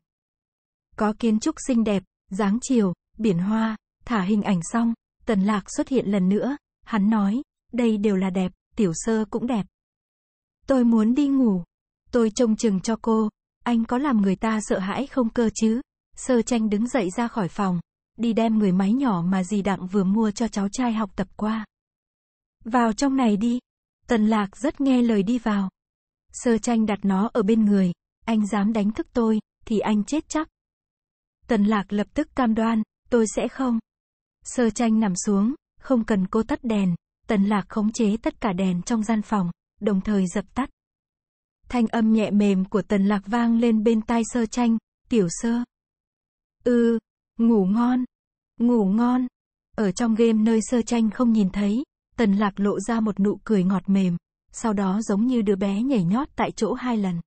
Có kiến trúc xinh đẹp, dáng chiều, biển hoa, thả hình ảnh xong, tần lạc xuất hiện lần nữa, hắn nói, đây đều là đẹp, tiểu sơ cũng đẹp. Tôi muốn đi ngủ. Tôi trông chừng cho cô. Anh có làm người ta sợ hãi không cơ chứ? Sơ tranh đứng dậy ra khỏi phòng. Đi đem người máy nhỏ mà dì Đặng vừa mua cho cháu trai học tập qua. Vào trong này đi. Tần lạc rất nghe lời đi vào. Sơ tranh đặt nó ở bên người. Anh dám đánh thức tôi, thì anh chết chắc. Tần lạc lập tức cam đoan, tôi sẽ không. Sơ tranh nằm xuống, không cần cô tắt đèn. Tần lạc khống chế tất cả đèn trong gian phòng đồng thời dập tắt. Thanh âm nhẹ mềm của tần lạc vang lên bên tai sơ tranh, tiểu sơ. Ừ, ngủ ngon, ngủ ngon. Ở trong game nơi sơ tranh không nhìn thấy, tần lạc lộ ra một nụ cười ngọt mềm, sau đó giống như đứa bé nhảy nhót tại chỗ hai lần.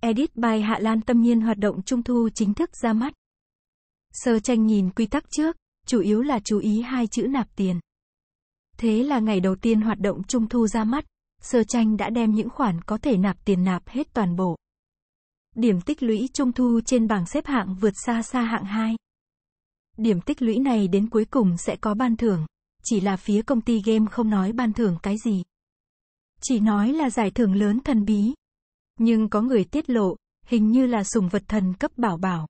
Edit bài Hạ Lan Tâm Nhiên hoạt động trung thu chính thức ra mắt. Sơ tranh nhìn quy tắc trước, chủ yếu là chú ý hai chữ nạp tiền. Thế là ngày đầu tiên hoạt động trung thu ra mắt, Sơ Tranh đã đem những khoản có thể nạp tiền nạp hết toàn bộ. Điểm tích lũy trung thu trên bảng xếp hạng vượt xa xa hạng 2. Điểm tích lũy này đến cuối cùng sẽ có ban thưởng, chỉ là phía công ty game không nói ban thưởng cái gì. Chỉ nói là giải thưởng lớn thần bí. Nhưng có người tiết lộ, hình như là sùng vật thần cấp bảo bảo.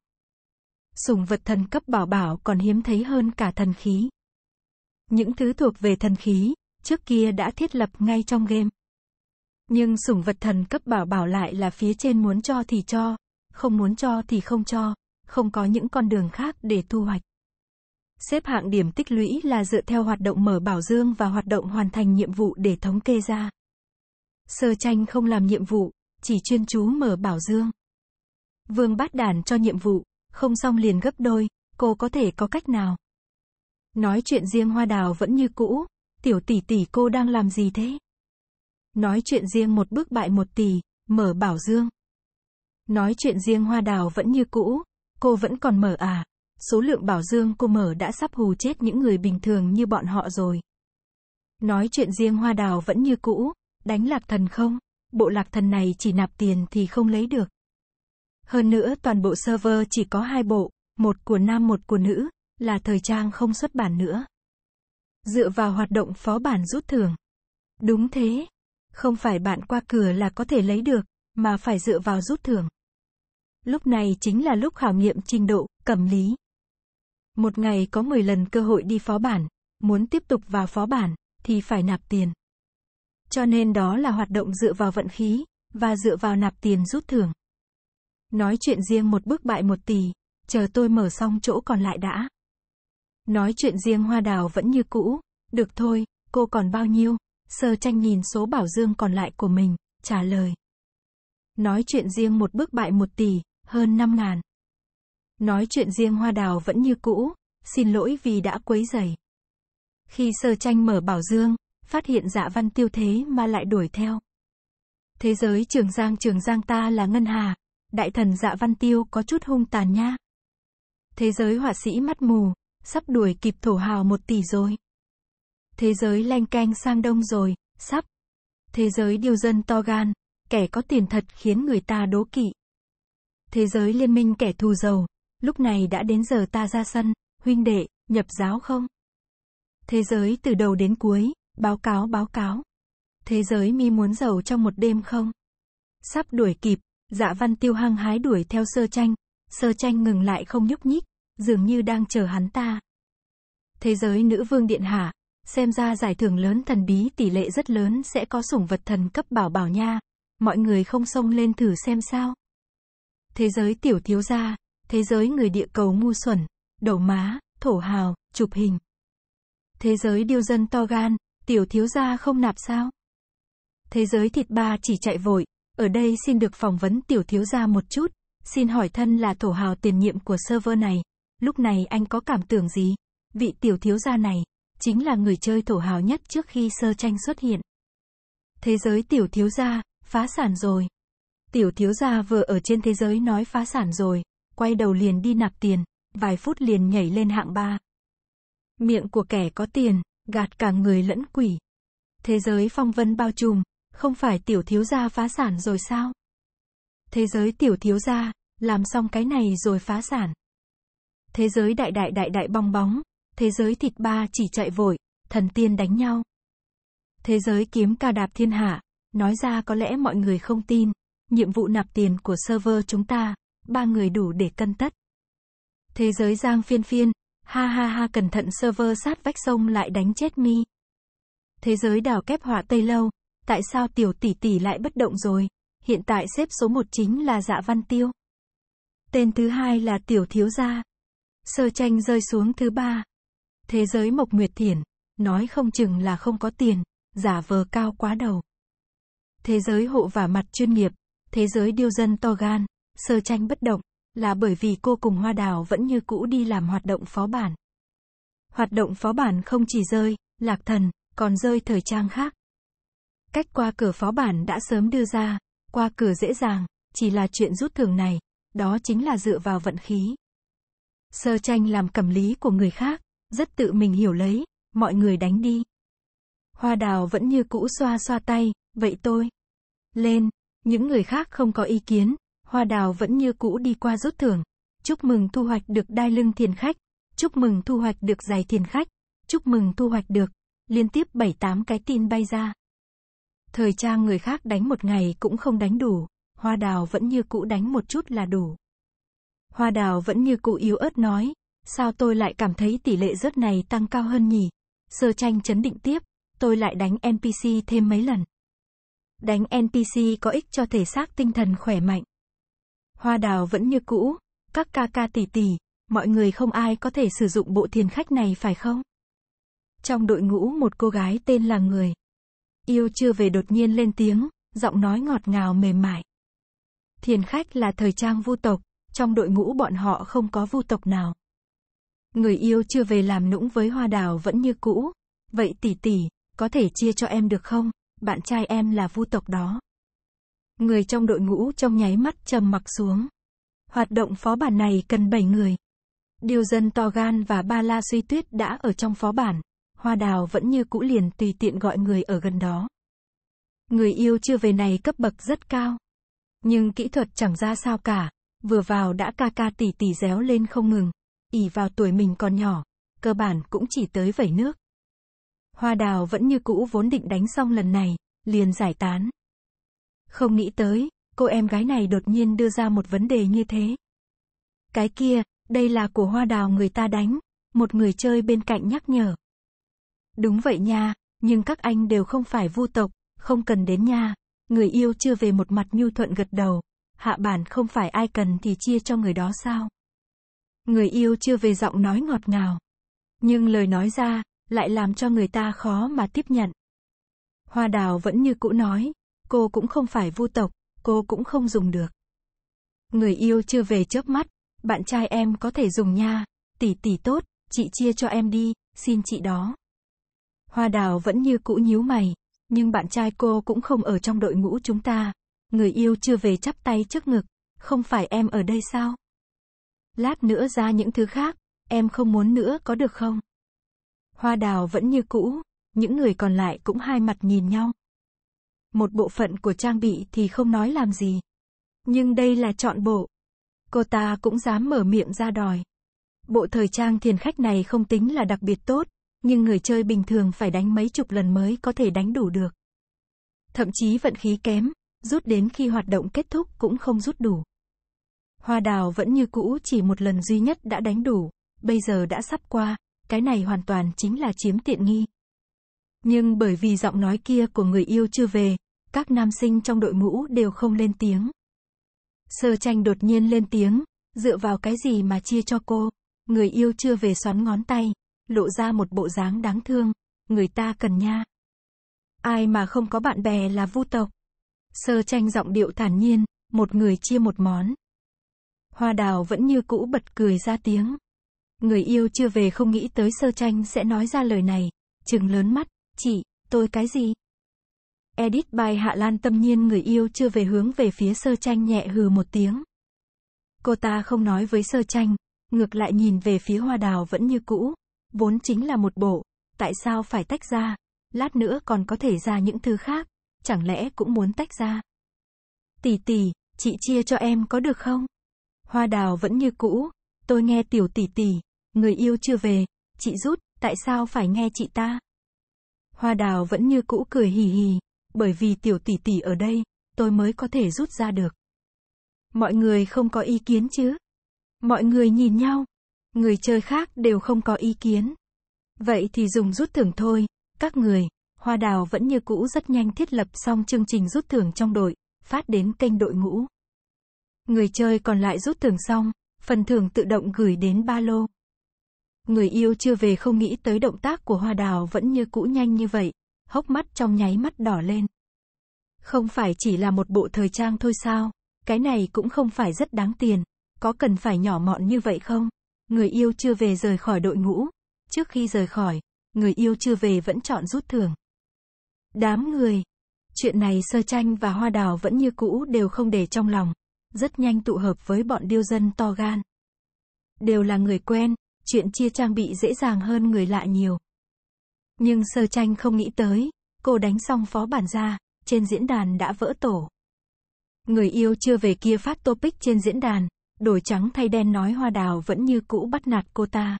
Sùng vật thần cấp bảo bảo còn hiếm thấy hơn cả thần khí. Những thứ thuộc về thần khí, trước kia đã thiết lập ngay trong game. Nhưng sủng vật thần cấp bảo bảo lại là phía trên muốn cho thì cho, không muốn cho thì không cho, không có những con đường khác để thu hoạch. Xếp hạng điểm tích lũy là dựa theo hoạt động mở bảo dương và hoạt động hoàn thành nhiệm vụ để thống kê ra. Sơ tranh không làm nhiệm vụ, chỉ chuyên chú mở bảo dương. Vương bát đàn cho nhiệm vụ, không xong liền gấp đôi, cô có thể có cách nào? Nói chuyện riêng hoa đào vẫn như cũ, tiểu tỷ tỷ cô đang làm gì thế? Nói chuyện riêng một bước bại một tỷ, mở bảo dương. Nói chuyện riêng hoa đào vẫn như cũ, cô vẫn còn mở à. Số lượng bảo dương cô mở đã sắp hù chết những người bình thường như bọn họ rồi. Nói chuyện riêng hoa đào vẫn như cũ, đánh lạc thần không? Bộ lạc thần này chỉ nạp tiền thì không lấy được. Hơn nữa toàn bộ server chỉ có hai bộ, một của nam một của nữ, là thời trang không xuất bản nữa. Dựa vào hoạt động phó bản rút thưởng. Đúng thế, không phải bạn qua cửa là có thể lấy được, mà phải dựa vào rút thưởng. Lúc này chính là lúc khảo nghiệm trình độ, cẩm lý. Một ngày có 10 lần cơ hội đi phó bản, muốn tiếp tục vào phó bản, thì phải nạp tiền. Cho nên đó là hoạt động dựa vào vận khí, và dựa vào nạp tiền rút thưởng. Nói chuyện riêng một bước bại một tỷ, chờ tôi mở xong chỗ còn lại đã. Nói chuyện riêng hoa đào vẫn như cũ, được thôi, cô còn bao nhiêu? Sơ tranh nhìn số bảo dương còn lại của mình, trả lời. Nói chuyện riêng một bước bại một tỷ, hơn năm ngàn. Nói chuyện riêng hoa đào vẫn như cũ, xin lỗi vì đã quấy rầy. Khi sơ tranh mở bảo dương, phát hiện dạ văn tiêu thế mà lại đuổi theo. Thế giới trường giang trường giang ta là ngân hà, đại thần dạ văn tiêu có chút hung tàn nha. Thế giới họa sĩ mắt mù, sắp đuổi kịp thổ hào một tỷ rồi. Thế giới lanh canh sang đông rồi, sắp. Thế giới điều dân to gan, kẻ có tiền thật khiến người ta đố kỵ. Thế giới liên minh kẻ thù giàu, lúc này đã đến giờ ta ra sân, huynh đệ, nhập giáo không? Thế giới từ đầu đến cuối, báo cáo báo cáo. Thế giới mi muốn giàu trong một đêm không? Sắp đuổi kịp, dạ văn tiêu hăng hái đuổi theo sơ tranh, sơ tranh ngừng lại không nhúc nhích, dường như đang chờ hắn ta. Thế giới nữ vương điện hạ, Xem ra giải thưởng lớn thần bí tỷ lệ rất lớn sẽ có sủng vật thần cấp bảo bảo nha. Mọi người không xông lên thử xem sao. Thế giới tiểu thiếu gia, thế giới người địa cầu ngu xuẩn, đầu má, thổ hào, chụp hình. Thế giới điêu dân to gan, tiểu thiếu gia không nạp sao? Thế giới thịt ba chỉ chạy vội, ở đây xin được phỏng vấn tiểu thiếu gia một chút, xin hỏi thân là thổ hào tiền nhiệm của server này, lúc này anh có cảm tưởng gì? Vị tiểu thiếu gia này, chính là người chơi thổ hào nhất trước khi sơ tranh xuất hiện. Thế giới tiểu thiếu gia, phá sản rồi. Tiểu thiếu gia vừa ở trên thế giới nói phá sản rồi, quay đầu liền đi nạp tiền, vài phút liền nhảy lên hạng ba. Miệng của kẻ có tiền, gạt cả người lẫn quỷ. Thế giới phong vân bao trùm, không phải tiểu thiếu gia phá sản rồi sao? Thế giới tiểu thiếu gia, làm xong cái này rồi phá sản. Thế giới đại đại đại đại bong bóng, Thế giới thịt ba chỉ chạy vội, thần tiên đánh nhau. Thế giới kiếm ca đạp thiên hạ, nói ra có lẽ mọi người không tin, nhiệm vụ nạp tiền của server chúng ta, ba người đủ để cân tất. Thế giới giang phiên phiên, ha ha ha cẩn thận server sát vách sông lại đánh chết mi. Thế giới đảo kép họa Tây Lâu, tại sao tiểu tỷ tỷ lại bất động rồi? Hiện tại xếp số một chính là dạ văn tiêu. Tên thứ hai là tiểu thiếu gia. Sơ tranh rơi xuống thứ ba. Thế giới mộc nguyệt thiển, nói không chừng là không có tiền, giả vờ cao quá đầu. Thế giới hộ và mặt chuyên nghiệp, thế giới điêu dân to gan, sơ tranh bất động, là bởi vì cô cùng Hoa Đào vẫn như cũ đi làm hoạt động phó bản. Hoạt động phó bản không chỉ rơi, lạc thần, còn rơi thời trang khác. Cách qua cửa phó bản đã sớm đưa ra, qua cửa dễ dàng, chỉ là chuyện rút thường này, đó chính là dựa vào vận khí. Sơ tranh làm cầm lý của người khác, rất tự mình hiểu lấy, mọi người đánh đi. Hoa đào vẫn như cũ xoa xoa tay, vậy tôi. Lên, những người khác không có ý kiến, hoa đào vẫn như cũ đi qua rút thưởng. Chúc mừng thu hoạch được đai lưng thiền khách, chúc mừng thu hoạch được giày thiền khách, chúc mừng thu hoạch được. Liên tiếp 7-8 cái tin bay ra. Thời trang người khác đánh một ngày cũng không đánh đủ, hoa đào vẫn như cũ đánh một chút là đủ. Hoa đào vẫn như cũ yếu ớt nói, Sao tôi lại cảm thấy tỷ lệ rớt này tăng cao hơn nhỉ? Sơ tranh chấn định tiếp, tôi lại đánh NPC thêm mấy lần. Đánh NPC có ích cho thể xác tinh thần khỏe mạnh. Hoa đào vẫn như cũ, các ca ca tỷ tỷ, mọi người không ai có thể sử dụng bộ thiền khách này phải không? Trong đội ngũ một cô gái tên là người. Yêu chưa về đột nhiên lên tiếng, giọng nói ngọt ngào mềm mại. Thiền khách là thời trang vu tộc, trong đội ngũ bọn họ không có vu tộc nào. Người yêu chưa về làm nũng với hoa đào vẫn như cũ. Vậy tỷ tỷ, có thể chia cho em được không? Bạn trai em là vu tộc đó. Người trong đội ngũ trong nháy mắt trầm mặc xuống. Hoạt động phó bản này cần bảy người. Điều dân to gan và ba la suy tuyết đã ở trong phó bản. Hoa đào vẫn như cũ liền tùy tiện gọi người ở gần đó. Người yêu chưa về này cấp bậc rất cao. Nhưng kỹ thuật chẳng ra sao cả. Vừa vào đã ca ca tỷ tỷ réo lên không ngừng ỉ vào tuổi mình còn nhỏ, cơ bản cũng chỉ tới vẩy nước. Hoa đào vẫn như cũ vốn định đánh xong lần này, liền giải tán. Không nghĩ tới, cô em gái này đột nhiên đưa ra một vấn đề như thế. Cái kia, đây là của hoa đào người ta đánh, một người chơi bên cạnh nhắc nhở. Đúng vậy nha, nhưng các anh đều không phải vu tộc, không cần đến nha. Người yêu chưa về một mặt nhu thuận gật đầu. Hạ bản không phải ai cần thì chia cho người đó sao? Người yêu chưa về giọng nói ngọt ngào. Nhưng lời nói ra, lại làm cho người ta khó mà tiếp nhận. Hoa đào vẫn như cũ nói, cô cũng không phải vu tộc, cô cũng không dùng được. Người yêu chưa về chớp mắt, bạn trai em có thể dùng nha, tỷ tỷ tốt, chị chia cho em đi, xin chị đó. Hoa đào vẫn như cũ nhíu mày, nhưng bạn trai cô cũng không ở trong đội ngũ chúng ta. Người yêu chưa về chắp tay trước ngực, không phải em ở đây sao? Lát nữa ra những thứ khác, em không muốn nữa có được không? Hoa đào vẫn như cũ, những người còn lại cũng hai mặt nhìn nhau. Một bộ phận của trang bị thì không nói làm gì. Nhưng đây là chọn bộ. Cô ta cũng dám mở miệng ra đòi. Bộ thời trang thiền khách này không tính là đặc biệt tốt, nhưng người chơi bình thường phải đánh mấy chục lần mới có thể đánh đủ được. Thậm chí vận khí kém, rút đến khi hoạt động kết thúc cũng không rút đủ. Hoa đào vẫn như cũ chỉ một lần duy nhất đã đánh đủ, bây giờ đã sắp qua, cái này hoàn toàn chính là chiếm tiện nghi. Nhưng bởi vì giọng nói kia của người yêu chưa về, các nam sinh trong đội ngũ đều không lên tiếng. Sơ tranh đột nhiên lên tiếng, dựa vào cái gì mà chia cho cô, người yêu chưa về xoắn ngón tay, lộ ra một bộ dáng đáng thương, người ta cần nha. Ai mà không có bạn bè là vu tộc. Sơ tranh giọng điệu thản nhiên, một người chia một món, Hoa đào vẫn như cũ bật cười ra tiếng. Người yêu chưa về không nghĩ tới sơ tranh sẽ nói ra lời này. chừng lớn mắt, chị, tôi cái gì? Edit bài Hạ Lan tâm nhiên người yêu chưa về hướng về phía sơ tranh nhẹ hừ một tiếng. Cô ta không nói với sơ tranh, ngược lại nhìn về phía hoa đào vẫn như cũ. Vốn chính là một bộ, tại sao phải tách ra? Lát nữa còn có thể ra những thứ khác, chẳng lẽ cũng muốn tách ra? Tỷ tỷ, chị chia cho em có được không? hoa đào vẫn như cũ. Tôi nghe tiểu tỷ tỷ, người yêu chưa về, chị rút, tại sao phải nghe chị ta? Hoa đào vẫn như cũ cười hì hì, bởi vì tiểu tỷ tỷ ở đây, tôi mới có thể rút ra được. Mọi người không có ý kiến chứ? Mọi người nhìn nhau, người chơi khác đều không có ý kiến. Vậy thì dùng rút thưởng thôi, các người. Hoa đào vẫn như cũ rất nhanh thiết lập xong chương trình rút thưởng trong đội, phát đến kênh đội ngũ. Người chơi còn lại rút thưởng xong, phần thưởng tự động gửi đến ba lô. Người yêu chưa về không nghĩ tới động tác của hoa đào vẫn như cũ nhanh như vậy, hốc mắt trong nháy mắt đỏ lên. Không phải chỉ là một bộ thời trang thôi sao, cái này cũng không phải rất đáng tiền, có cần phải nhỏ mọn như vậy không? Người yêu chưa về rời khỏi đội ngũ, trước khi rời khỏi, người yêu chưa về vẫn chọn rút thưởng. Đám người, chuyện này sơ tranh và hoa đào vẫn như cũ đều không để trong lòng, rất nhanh tụ hợp với bọn điêu dân to gan. Đều là người quen, chuyện chia trang bị dễ dàng hơn người lạ nhiều. Nhưng sơ tranh không nghĩ tới, cô đánh xong phó bản ra, trên diễn đàn đã vỡ tổ. Người yêu chưa về kia phát topic trên diễn đàn, đổi trắng thay đen nói hoa đào vẫn như cũ bắt nạt cô ta.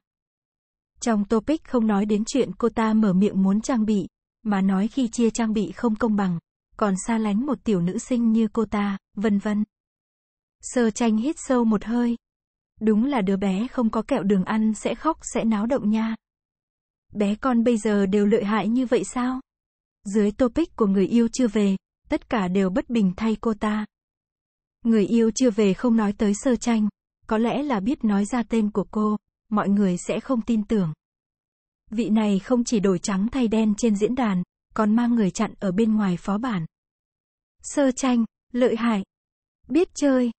Trong topic không nói đến chuyện cô ta mở miệng muốn trang bị, mà nói khi chia trang bị không công bằng, còn xa lánh một tiểu nữ sinh như cô ta, vân vân. Sơ tranh hít sâu một hơi. Đúng là đứa bé không có kẹo đường ăn sẽ khóc sẽ náo động nha. Bé con bây giờ đều lợi hại như vậy sao? Dưới topic của người yêu chưa về, tất cả đều bất bình thay cô ta. Người yêu chưa về không nói tới sơ tranh, có lẽ là biết nói ra tên của cô, mọi người sẽ không tin tưởng. Vị này không chỉ đổi trắng thay đen trên diễn đàn, còn mang người chặn ở bên ngoài phó bản. Sơ tranh, lợi hại, biết chơi,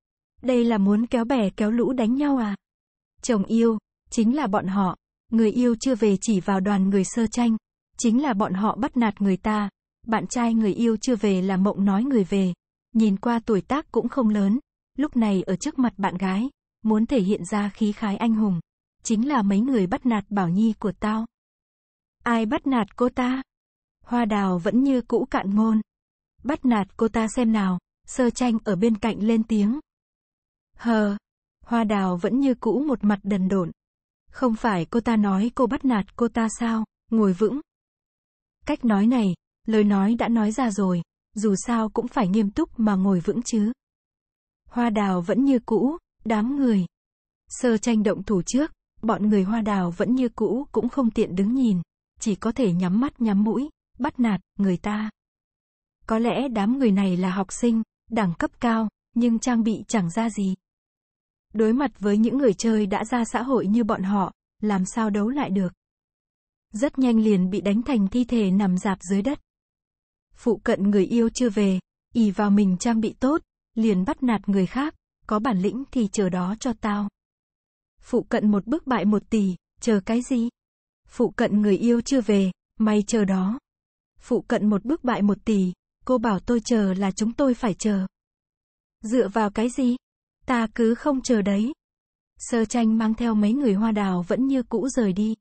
đây là muốn kéo bè kéo lũ đánh nhau à? Chồng yêu, chính là bọn họ. Người yêu chưa về chỉ vào đoàn người sơ tranh. Chính là bọn họ bắt nạt người ta. Bạn trai người yêu chưa về là mộng nói người về. Nhìn qua tuổi tác cũng không lớn. Lúc này ở trước mặt bạn gái, muốn thể hiện ra khí khái anh hùng. Chính là mấy người bắt nạt bảo nhi của tao. Ai bắt nạt cô ta? Hoa đào vẫn như cũ cạn ngôn. Bắt nạt cô ta xem nào. Sơ tranh ở bên cạnh lên tiếng. Hờ, hoa đào vẫn như cũ một mặt đần độn. Không phải cô ta nói cô bắt nạt cô ta sao, ngồi vững. Cách nói này, lời nói đã nói ra rồi, dù sao cũng phải nghiêm túc mà ngồi vững chứ. Hoa đào vẫn như cũ, đám người. Sơ tranh động thủ trước, bọn người hoa đào vẫn như cũ cũng không tiện đứng nhìn, chỉ có thể nhắm mắt nhắm mũi, bắt nạt người ta. Có lẽ đám người này là học sinh, đẳng cấp cao, nhưng trang bị chẳng ra gì. Đối mặt với những người chơi đã ra xã hội như bọn họ, làm sao đấu lại được. Rất nhanh liền bị đánh thành thi thể nằm dạp dưới đất. Phụ cận người yêu chưa về, ì vào mình trang bị tốt, liền bắt nạt người khác, có bản lĩnh thì chờ đó cho tao. Phụ cận một bước bại một tỷ, chờ cái gì? Phụ cận người yêu chưa về, mày chờ đó. Phụ cận một bước bại một tỷ, cô bảo tôi chờ là chúng tôi phải chờ. Dựa vào cái gì? Ta cứ không chờ đấy. Sơ tranh mang theo mấy người hoa đào vẫn như cũ rời đi.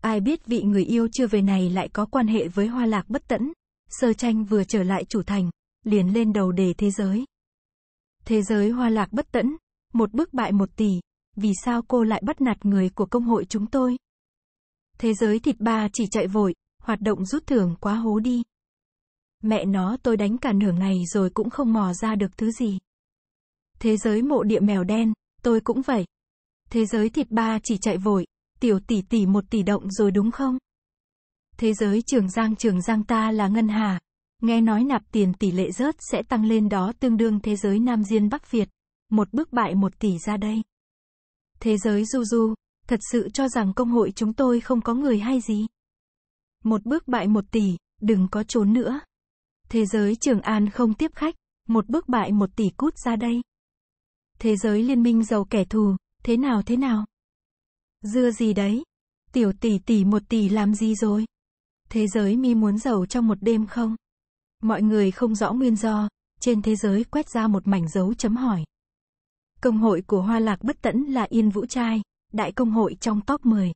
Ai biết vị người yêu chưa về này lại có quan hệ với hoa lạc bất tẫn. Sơ tranh vừa trở lại chủ thành, liền lên đầu đề thế giới. Thế giới hoa lạc bất tẫn, một bước bại một tỷ, vì sao cô lại bắt nạt người của công hội chúng tôi? Thế giới thịt ba chỉ chạy vội, hoạt động rút thưởng quá hố đi. Mẹ nó tôi đánh cả nửa ngày rồi cũng không mò ra được thứ gì. Thế giới mộ địa mèo đen, tôi cũng vậy. Thế giới thịt ba chỉ chạy vội, tiểu tỷ tỷ một tỷ động rồi đúng không? Thế giới trường giang trường giang ta là ngân hà. Nghe nói nạp tiền tỷ lệ rớt sẽ tăng lên đó tương đương thế giới Nam Diên Bắc Việt. Một bước bại một tỷ ra đây. Thế giới du du, thật sự cho rằng công hội chúng tôi không có người hay gì. Một bước bại một tỷ, đừng có trốn nữa. Thế giới Trường An không tiếp khách, một bước bại một tỷ cút ra đây thế giới liên minh giàu kẻ thù, thế nào thế nào? Dưa gì đấy? Tiểu tỷ tỷ một tỷ làm gì rồi? Thế giới mi muốn giàu trong một đêm không? Mọi người không rõ nguyên do, trên thế giới quét ra một mảnh dấu chấm hỏi. Công hội của Hoa Lạc Bất Tẫn là Yên Vũ Trai, đại công hội trong top 10.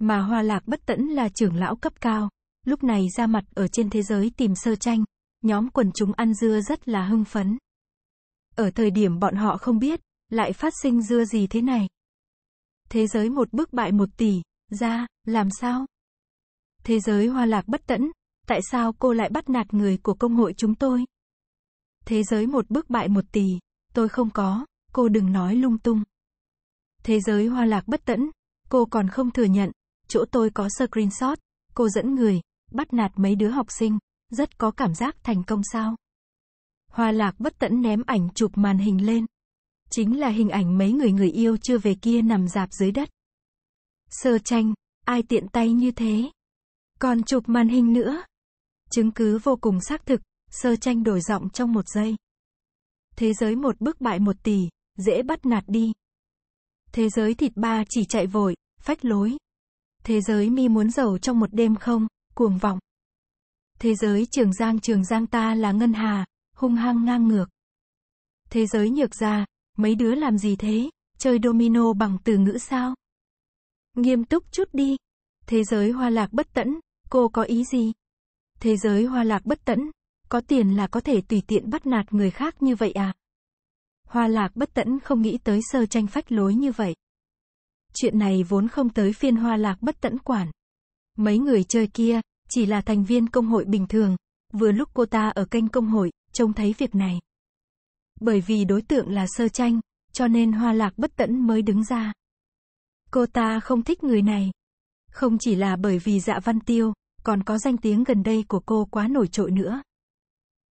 Mà Hoa Lạc Bất Tẫn là trưởng lão cấp cao, lúc này ra mặt ở trên thế giới tìm sơ tranh, nhóm quần chúng ăn dưa rất là hưng phấn. Ở thời điểm bọn họ không biết, lại phát sinh dưa gì thế này. Thế giới một bước bại một tỷ, ra, làm sao? Thế giới hoa lạc bất tẫn, tại sao cô lại bắt nạt người của công hội chúng tôi? Thế giới một bước bại một tỷ, tôi không có, cô đừng nói lung tung. Thế giới hoa lạc bất tẫn, cô còn không thừa nhận, chỗ tôi có screenshot, cô dẫn người, bắt nạt mấy đứa học sinh, rất có cảm giác thành công sao? Hoa lạc bất tẫn ném ảnh chụp màn hình lên. Chính là hình ảnh mấy người người yêu chưa về kia nằm dạp dưới đất. Sơ tranh, ai tiện tay như thế? Còn chụp màn hình nữa. Chứng cứ vô cùng xác thực, sơ tranh đổi giọng trong một giây. Thế giới một bước bại một tỷ, dễ bắt nạt đi. Thế giới thịt ba chỉ chạy vội, phách lối. Thế giới mi muốn giàu trong một đêm không, cuồng vọng. Thế giới trường giang trường giang ta là ngân hà, hung hăng ngang ngược. Thế giới nhược ra, mấy đứa làm gì thế? Chơi domino bằng từ ngữ sao? Nghiêm túc chút đi. Thế giới hoa lạc bất tẫn, cô có ý gì? Thế giới hoa lạc bất tẫn, có tiền là có thể tùy tiện bắt nạt người khác như vậy à? Hoa lạc bất tẫn không nghĩ tới sơ tranh phách lối như vậy. Chuyện này vốn không tới phiên hoa lạc bất tẫn quản. Mấy người chơi kia, chỉ là thành viên công hội bình thường. Vừa lúc cô ta ở kênh công hội, trông thấy việc này. Bởi vì đối tượng là sơ tranh, cho nên hoa lạc bất tẫn mới đứng ra. Cô ta không thích người này. Không chỉ là bởi vì dạ văn tiêu, còn có danh tiếng gần đây của cô quá nổi trội nữa.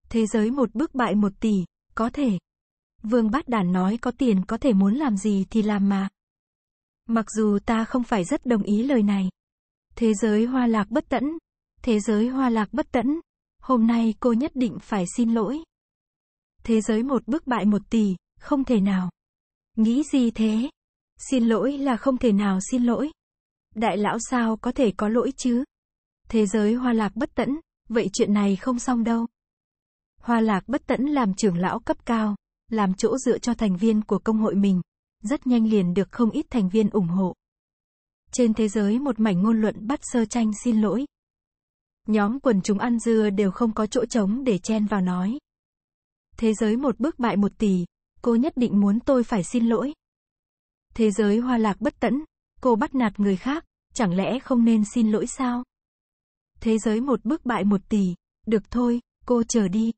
Thế giới một bước bại một tỷ, có thể. Vương Bát đàn nói có tiền có thể muốn làm gì thì làm mà. Mặc dù ta không phải rất đồng ý lời này. Thế giới hoa lạc bất tẫn. Thế giới hoa lạc bất tẫn. Hôm nay cô nhất định phải xin lỗi. Thế giới một bước bại một tỷ, không thể nào. Nghĩ gì thế? Xin lỗi là không thể nào xin lỗi. Đại lão sao có thể có lỗi chứ? Thế giới hoa lạc bất tẫn, vậy chuyện này không xong đâu. Hoa lạc bất tẫn làm trưởng lão cấp cao, làm chỗ dựa cho thành viên của công hội mình, rất nhanh liền được không ít thành viên ủng hộ. Trên thế giới một mảnh ngôn luận bắt sơ tranh xin lỗi, Nhóm quần chúng ăn dưa đều không có chỗ trống để chen vào nói. Thế giới một bước bại một tỷ, cô nhất định muốn tôi phải xin lỗi. Thế giới hoa lạc bất tẫn, cô bắt nạt người khác, chẳng lẽ không nên xin lỗi sao? Thế giới một bước bại một tỷ, được thôi, cô chờ đi.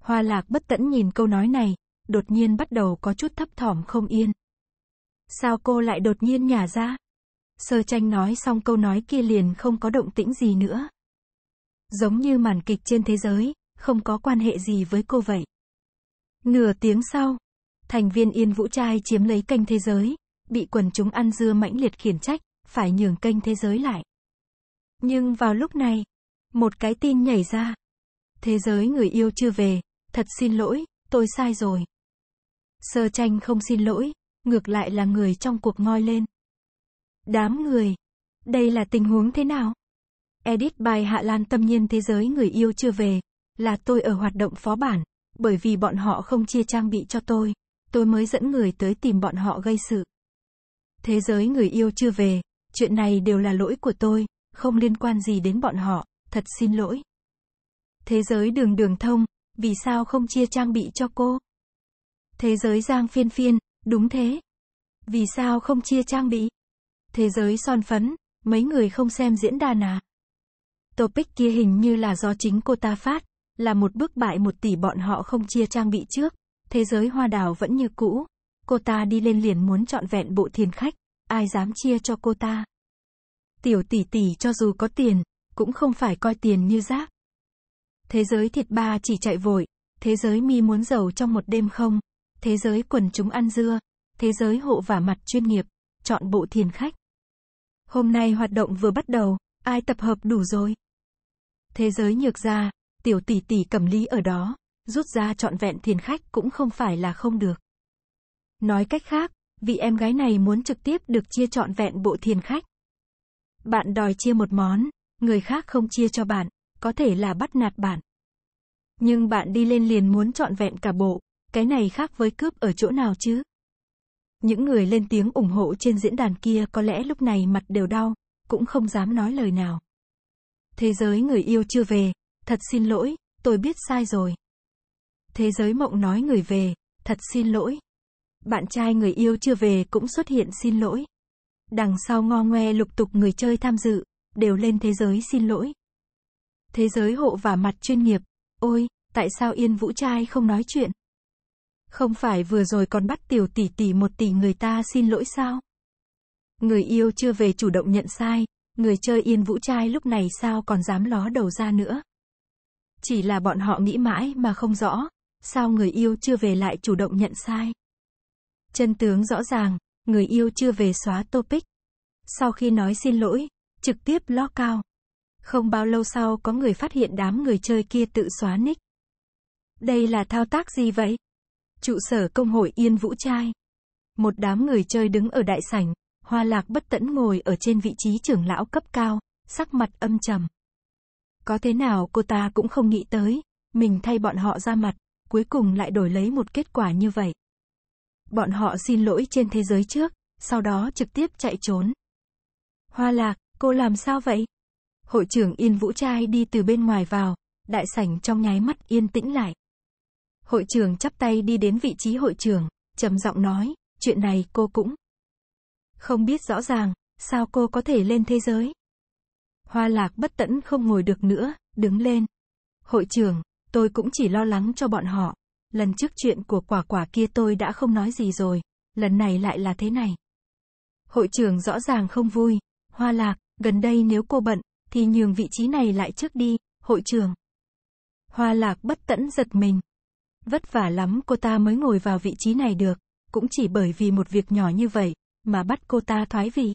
Hoa lạc bất tẫn nhìn câu nói này, đột nhiên bắt đầu có chút thấp thỏm không yên. Sao cô lại đột nhiên nhả ra? Sơ tranh nói xong câu nói kia liền không có động tĩnh gì nữa. Giống như màn kịch trên thế giới, không có quan hệ gì với cô vậy. Nửa tiếng sau, thành viên Yên Vũ Trai chiếm lấy kênh thế giới, bị quần chúng ăn dưa mãnh liệt khiển trách, phải nhường kênh thế giới lại. Nhưng vào lúc này, một cái tin nhảy ra. Thế giới người yêu chưa về, thật xin lỗi, tôi sai rồi. Sơ tranh không xin lỗi, ngược lại là người trong cuộc ngoi lên. Đám người, đây là tình huống thế nào? Edit bài Hạ Lan tâm nhiên thế giới người yêu chưa về, là tôi ở hoạt động phó bản, bởi vì bọn họ không chia trang bị cho tôi, tôi mới dẫn người tới tìm bọn họ gây sự. Thế giới người yêu chưa về, chuyện này đều là lỗi của tôi, không liên quan gì đến bọn họ, thật xin lỗi. Thế giới đường đường thông, vì sao không chia trang bị cho cô? Thế giới giang phiên phiên, đúng thế. Vì sao không chia trang bị? Thế giới son phấn, mấy người không xem diễn đàn à? Topic kia hình như là do chính cô ta phát, là một bước bại một tỷ bọn họ không chia trang bị trước, thế giới hoa đào vẫn như cũ. Cô ta đi lên liền muốn chọn vẹn bộ thiền khách, ai dám chia cho cô ta. Tiểu tỷ tỷ cho dù có tiền, cũng không phải coi tiền như rác. Thế giới thiệt ba chỉ chạy vội, thế giới mi muốn giàu trong một đêm không, thế giới quần chúng ăn dưa, thế giới hộ vả mặt chuyên nghiệp, chọn bộ thiền khách. Hôm nay hoạt động vừa bắt đầu, ai tập hợp đủ rồi? Thế giới nhược ra, tiểu tỷ tỷ cầm lý ở đó, rút ra trọn vẹn thiền khách cũng không phải là không được. Nói cách khác, vị em gái này muốn trực tiếp được chia trọn vẹn bộ thiền khách. Bạn đòi chia một món, người khác không chia cho bạn, có thể là bắt nạt bạn. Nhưng bạn đi lên liền muốn trọn vẹn cả bộ, cái này khác với cướp ở chỗ nào chứ? Những người lên tiếng ủng hộ trên diễn đàn kia có lẽ lúc này mặt đều đau, cũng không dám nói lời nào. Thế giới người yêu chưa về, thật xin lỗi, tôi biết sai rồi. Thế giới mộng nói người về, thật xin lỗi. Bạn trai người yêu chưa về cũng xuất hiện xin lỗi. Đằng sau ngo ngoe lục tục người chơi tham dự, đều lên thế giới xin lỗi. Thế giới hộ và mặt chuyên nghiệp, ôi, tại sao Yên Vũ trai không nói chuyện? Không phải vừa rồi còn bắt tiểu tỷ tỷ một tỷ người ta xin lỗi sao? Người yêu chưa về chủ động nhận sai, người chơi yên vũ trai lúc này sao còn dám ló đầu ra nữa. Chỉ là bọn họ nghĩ mãi mà không rõ, sao người yêu chưa về lại chủ động nhận sai. Chân tướng rõ ràng, người yêu chưa về xóa topic. Sau khi nói xin lỗi, trực tiếp lo cao. Không bao lâu sau có người phát hiện đám người chơi kia tự xóa nick. Đây là thao tác gì vậy? Trụ sở công hội Yên Vũ Trai. Một đám người chơi đứng ở đại sảnh, Hoa lạc bất tẫn ngồi ở trên vị trí trưởng lão cấp cao, sắc mặt âm trầm. Có thế nào cô ta cũng không nghĩ tới, mình thay bọn họ ra mặt, cuối cùng lại đổi lấy một kết quả như vậy. Bọn họ xin lỗi trên thế giới trước, sau đó trực tiếp chạy trốn. Hoa lạc, cô làm sao vậy? Hội trưởng Yên Vũ Trai đi từ bên ngoài vào, đại sảnh trong nháy mắt yên tĩnh lại. Hội trưởng chắp tay đi đến vị trí hội trưởng, trầm giọng nói, chuyện này cô cũng không biết rõ ràng, sao cô có thể lên thế giới? Hoa lạc bất tẫn không ngồi được nữa, đứng lên. Hội trưởng, tôi cũng chỉ lo lắng cho bọn họ. Lần trước chuyện của quả quả kia tôi đã không nói gì rồi, lần này lại là thế này. Hội trưởng rõ ràng không vui. Hoa lạc, gần đây nếu cô bận, thì nhường vị trí này lại trước đi, hội trưởng. Hoa lạc bất tẫn giật mình. Vất vả lắm cô ta mới ngồi vào vị trí này được, cũng chỉ bởi vì một việc nhỏ như vậy, mà bắt cô ta thoái vị.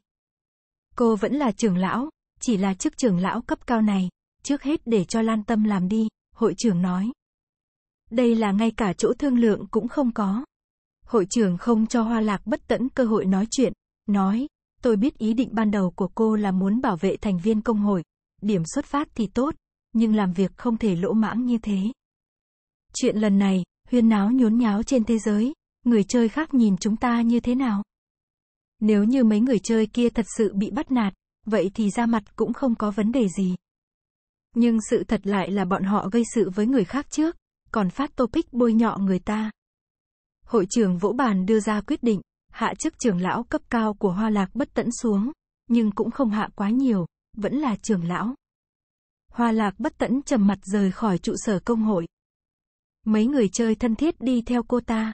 Cô vẫn là trưởng lão, chỉ là chức trưởng lão cấp cao này, trước hết để cho Lan Tâm làm đi, hội trưởng nói. Đây là ngay cả chỗ thương lượng cũng không có. Hội trưởng không cho Hoa Lạc bất tận cơ hội nói chuyện, nói, tôi biết ý định ban đầu của cô là muốn bảo vệ thành viên công hội, điểm xuất phát thì tốt, nhưng làm việc không thể lỗ mãng như thế. Chuyện lần này, huyên náo nhốn nháo trên thế giới, người chơi khác nhìn chúng ta như thế nào? Nếu như mấy người chơi kia thật sự bị bắt nạt, vậy thì ra mặt cũng không có vấn đề gì. Nhưng sự thật lại là bọn họ gây sự với người khác trước, còn phát topic bôi nhọ người ta. Hội trưởng vỗ bàn đưa ra quyết định, hạ chức trưởng lão cấp cao của Hoa Lạc bất tận xuống, nhưng cũng không hạ quá nhiều, vẫn là trưởng lão. Hoa Lạc bất tận trầm mặt rời khỏi trụ sở công hội. Mấy người chơi thân thiết đi theo cô ta.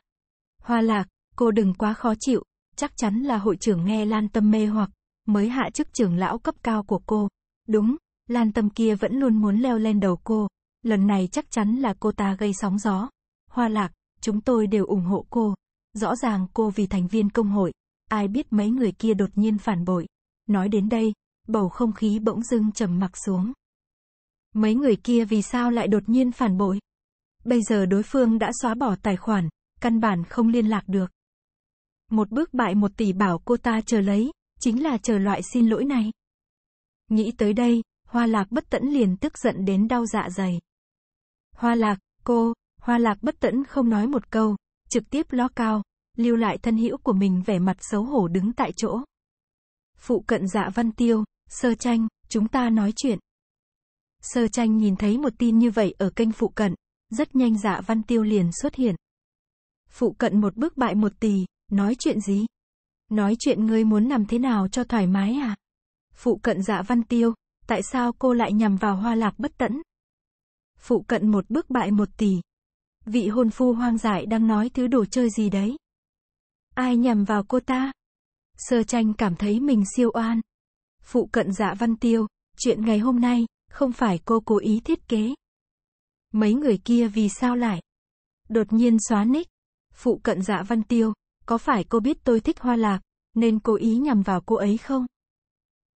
Hoa Lạc, cô đừng quá khó chịu, Chắc chắn là hội trưởng nghe Lan Tâm mê hoặc, mới hạ chức trưởng lão cấp cao của cô. Đúng, Lan Tâm kia vẫn luôn muốn leo lên đầu cô. Lần này chắc chắn là cô ta gây sóng gió. Hoa lạc, chúng tôi đều ủng hộ cô. Rõ ràng cô vì thành viên công hội. Ai biết mấy người kia đột nhiên phản bội. Nói đến đây, bầu không khí bỗng dưng trầm mặc xuống. Mấy người kia vì sao lại đột nhiên phản bội? Bây giờ đối phương đã xóa bỏ tài khoản, căn bản không liên lạc được. Một bước bại một tỷ bảo cô ta chờ lấy, chính là chờ loại xin lỗi này. Nghĩ tới đây, hoa lạc bất tẫn liền tức giận đến đau dạ dày. Hoa lạc, cô, hoa lạc bất tẫn không nói một câu, trực tiếp lo cao, lưu lại thân hữu của mình vẻ mặt xấu hổ đứng tại chỗ. Phụ cận dạ văn tiêu, sơ tranh, chúng ta nói chuyện. Sơ tranh nhìn thấy một tin như vậy ở kênh phụ cận, rất nhanh dạ văn tiêu liền xuất hiện. Phụ cận một bước bại một tỷ, Nói chuyện gì? Nói chuyện ngươi muốn nằm thế nào cho thoải mái à? Phụ cận dạ văn tiêu, tại sao cô lại nhằm vào hoa lạc bất tẫn? Phụ cận một bước bại một tỷ. Vị hôn phu hoang dại đang nói thứ đồ chơi gì đấy? Ai nhằm vào cô ta? Sơ tranh cảm thấy mình siêu oan. Phụ cận dạ văn tiêu, chuyện ngày hôm nay, không phải cô cố ý thiết kế. Mấy người kia vì sao lại? Đột nhiên xóa nick. Phụ cận dạ văn tiêu, có phải cô biết tôi thích hoa lạc, nên cố ý nhằm vào cô ấy không?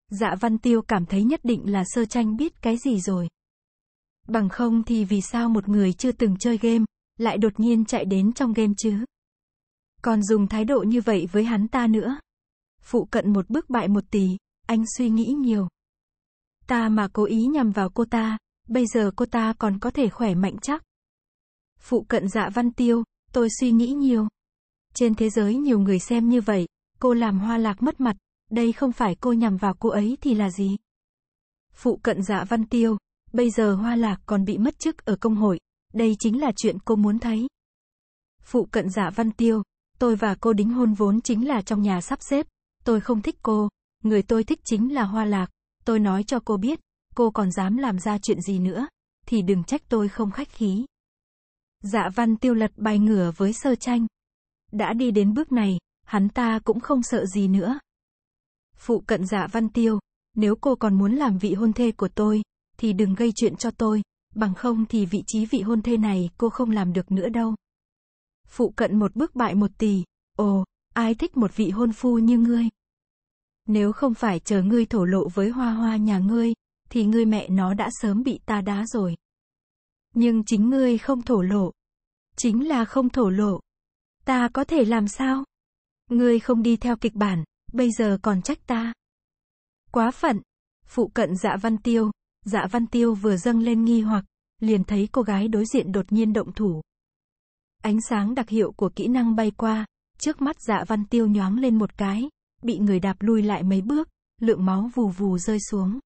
Dạ Văn Tiêu cảm thấy nhất định là sơ tranh biết cái gì rồi. Bằng không thì vì sao một người chưa từng chơi game, lại đột nhiên chạy đến trong game chứ? Còn dùng thái độ như vậy với hắn ta nữa. Phụ cận một bước bại một tỷ, anh suy nghĩ nhiều. Ta mà cố ý nhằm vào cô ta, bây giờ cô ta còn có thể khỏe mạnh chắc. Phụ cận dạ văn tiêu, tôi suy nghĩ nhiều. Trên thế giới nhiều người xem như vậy, cô làm hoa lạc mất mặt, đây không phải cô nhằm vào cô ấy thì là gì? Phụ cận dạ văn tiêu, bây giờ hoa lạc còn bị mất chức ở công hội, đây chính là chuyện cô muốn thấy. Phụ cận dạ văn tiêu, tôi và cô đính hôn vốn chính là trong nhà sắp xếp, tôi không thích cô, người tôi thích chính là hoa lạc, tôi nói cho cô biết, cô còn dám làm ra chuyện gì nữa, thì đừng trách tôi không khách khí. Dạ văn tiêu lật bài ngửa với sơ tranh. Đã đi đến bước này, hắn ta cũng không sợ gì nữa. Phụ cận dạ văn tiêu, nếu cô còn muốn làm vị hôn thê của tôi, thì đừng gây chuyện cho tôi, bằng không thì vị trí vị hôn thê này cô không làm được nữa đâu. Phụ cận một bước bại một tỷ, ồ, ai thích một vị hôn phu như ngươi? Nếu không phải chờ ngươi thổ lộ với hoa hoa nhà ngươi, thì ngươi mẹ nó đã sớm bị ta đá rồi. Nhưng chính ngươi không thổ lộ. Chính là không thổ lộ. Ta có thể làm sao? Ngươi không đi theo kịch bản, bây giờ còn trách ta. Quá phận. Phụ cận dạ văn tiêu. Dạ văn tiêu vừa dâng lên nghi hoặc, liền thấy cô gái đối diện đột nhiên động thủ. Ánh sáng đặc hiệu của kỹ năng bay qua, trước mắt dạ văn tiêu nhoáng lên một cái, bị người đạp lui lại mấy bước, lượng máu vù vù rơi xuống.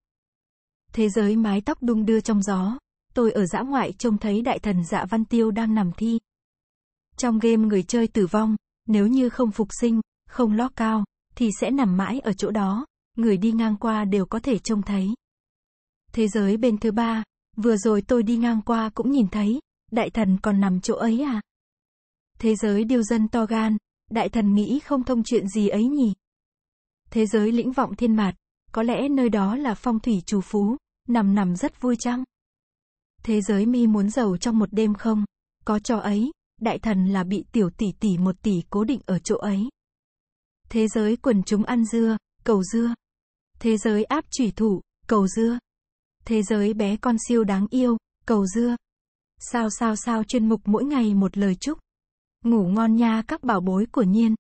Thế giới mái tóc đung đưa trong gió, tôi ở dã ngoại trông thấy đại thần dạ văn tiêu đang nằm thi, trong game người chơi tử vong, nếu như không phục sinh, không lót cao, thì sẽ nằm mãi ở chỗ đó, người đi ngang qua đều có thể trông thấy. Thế giới bên thứ ba, vừa rồi tôi đi ngang qua cũng nhìn thấy, đại thần còn nằm chỗ ấy à? Thế giới điêu dân to gan, đại thần nghĩ không thông chuyện gì ấy nhỉ? Thế giới lĩnh vọng thiên mạt, có lẽ nơi đó là phong thủy chủ phú, nằm nằm rất vui chăng? Thế giới mi muốn giàu trong một đêm không? Có cho ấy, đại thần là bị tiểu tỷ tỷ một tỷ cố định ở chỗ ấy. Thế giới quần chúng ăn dưa, cầu dưa. Thế giới áp trùy thủ, cầu dưa. Thế giới bé con siêu đáng yêu, cầu dưa. Sao sao sao chuyên mục mỗi ngày một lời chúc. Ngủ ngon nha các bảo bối của nhiên.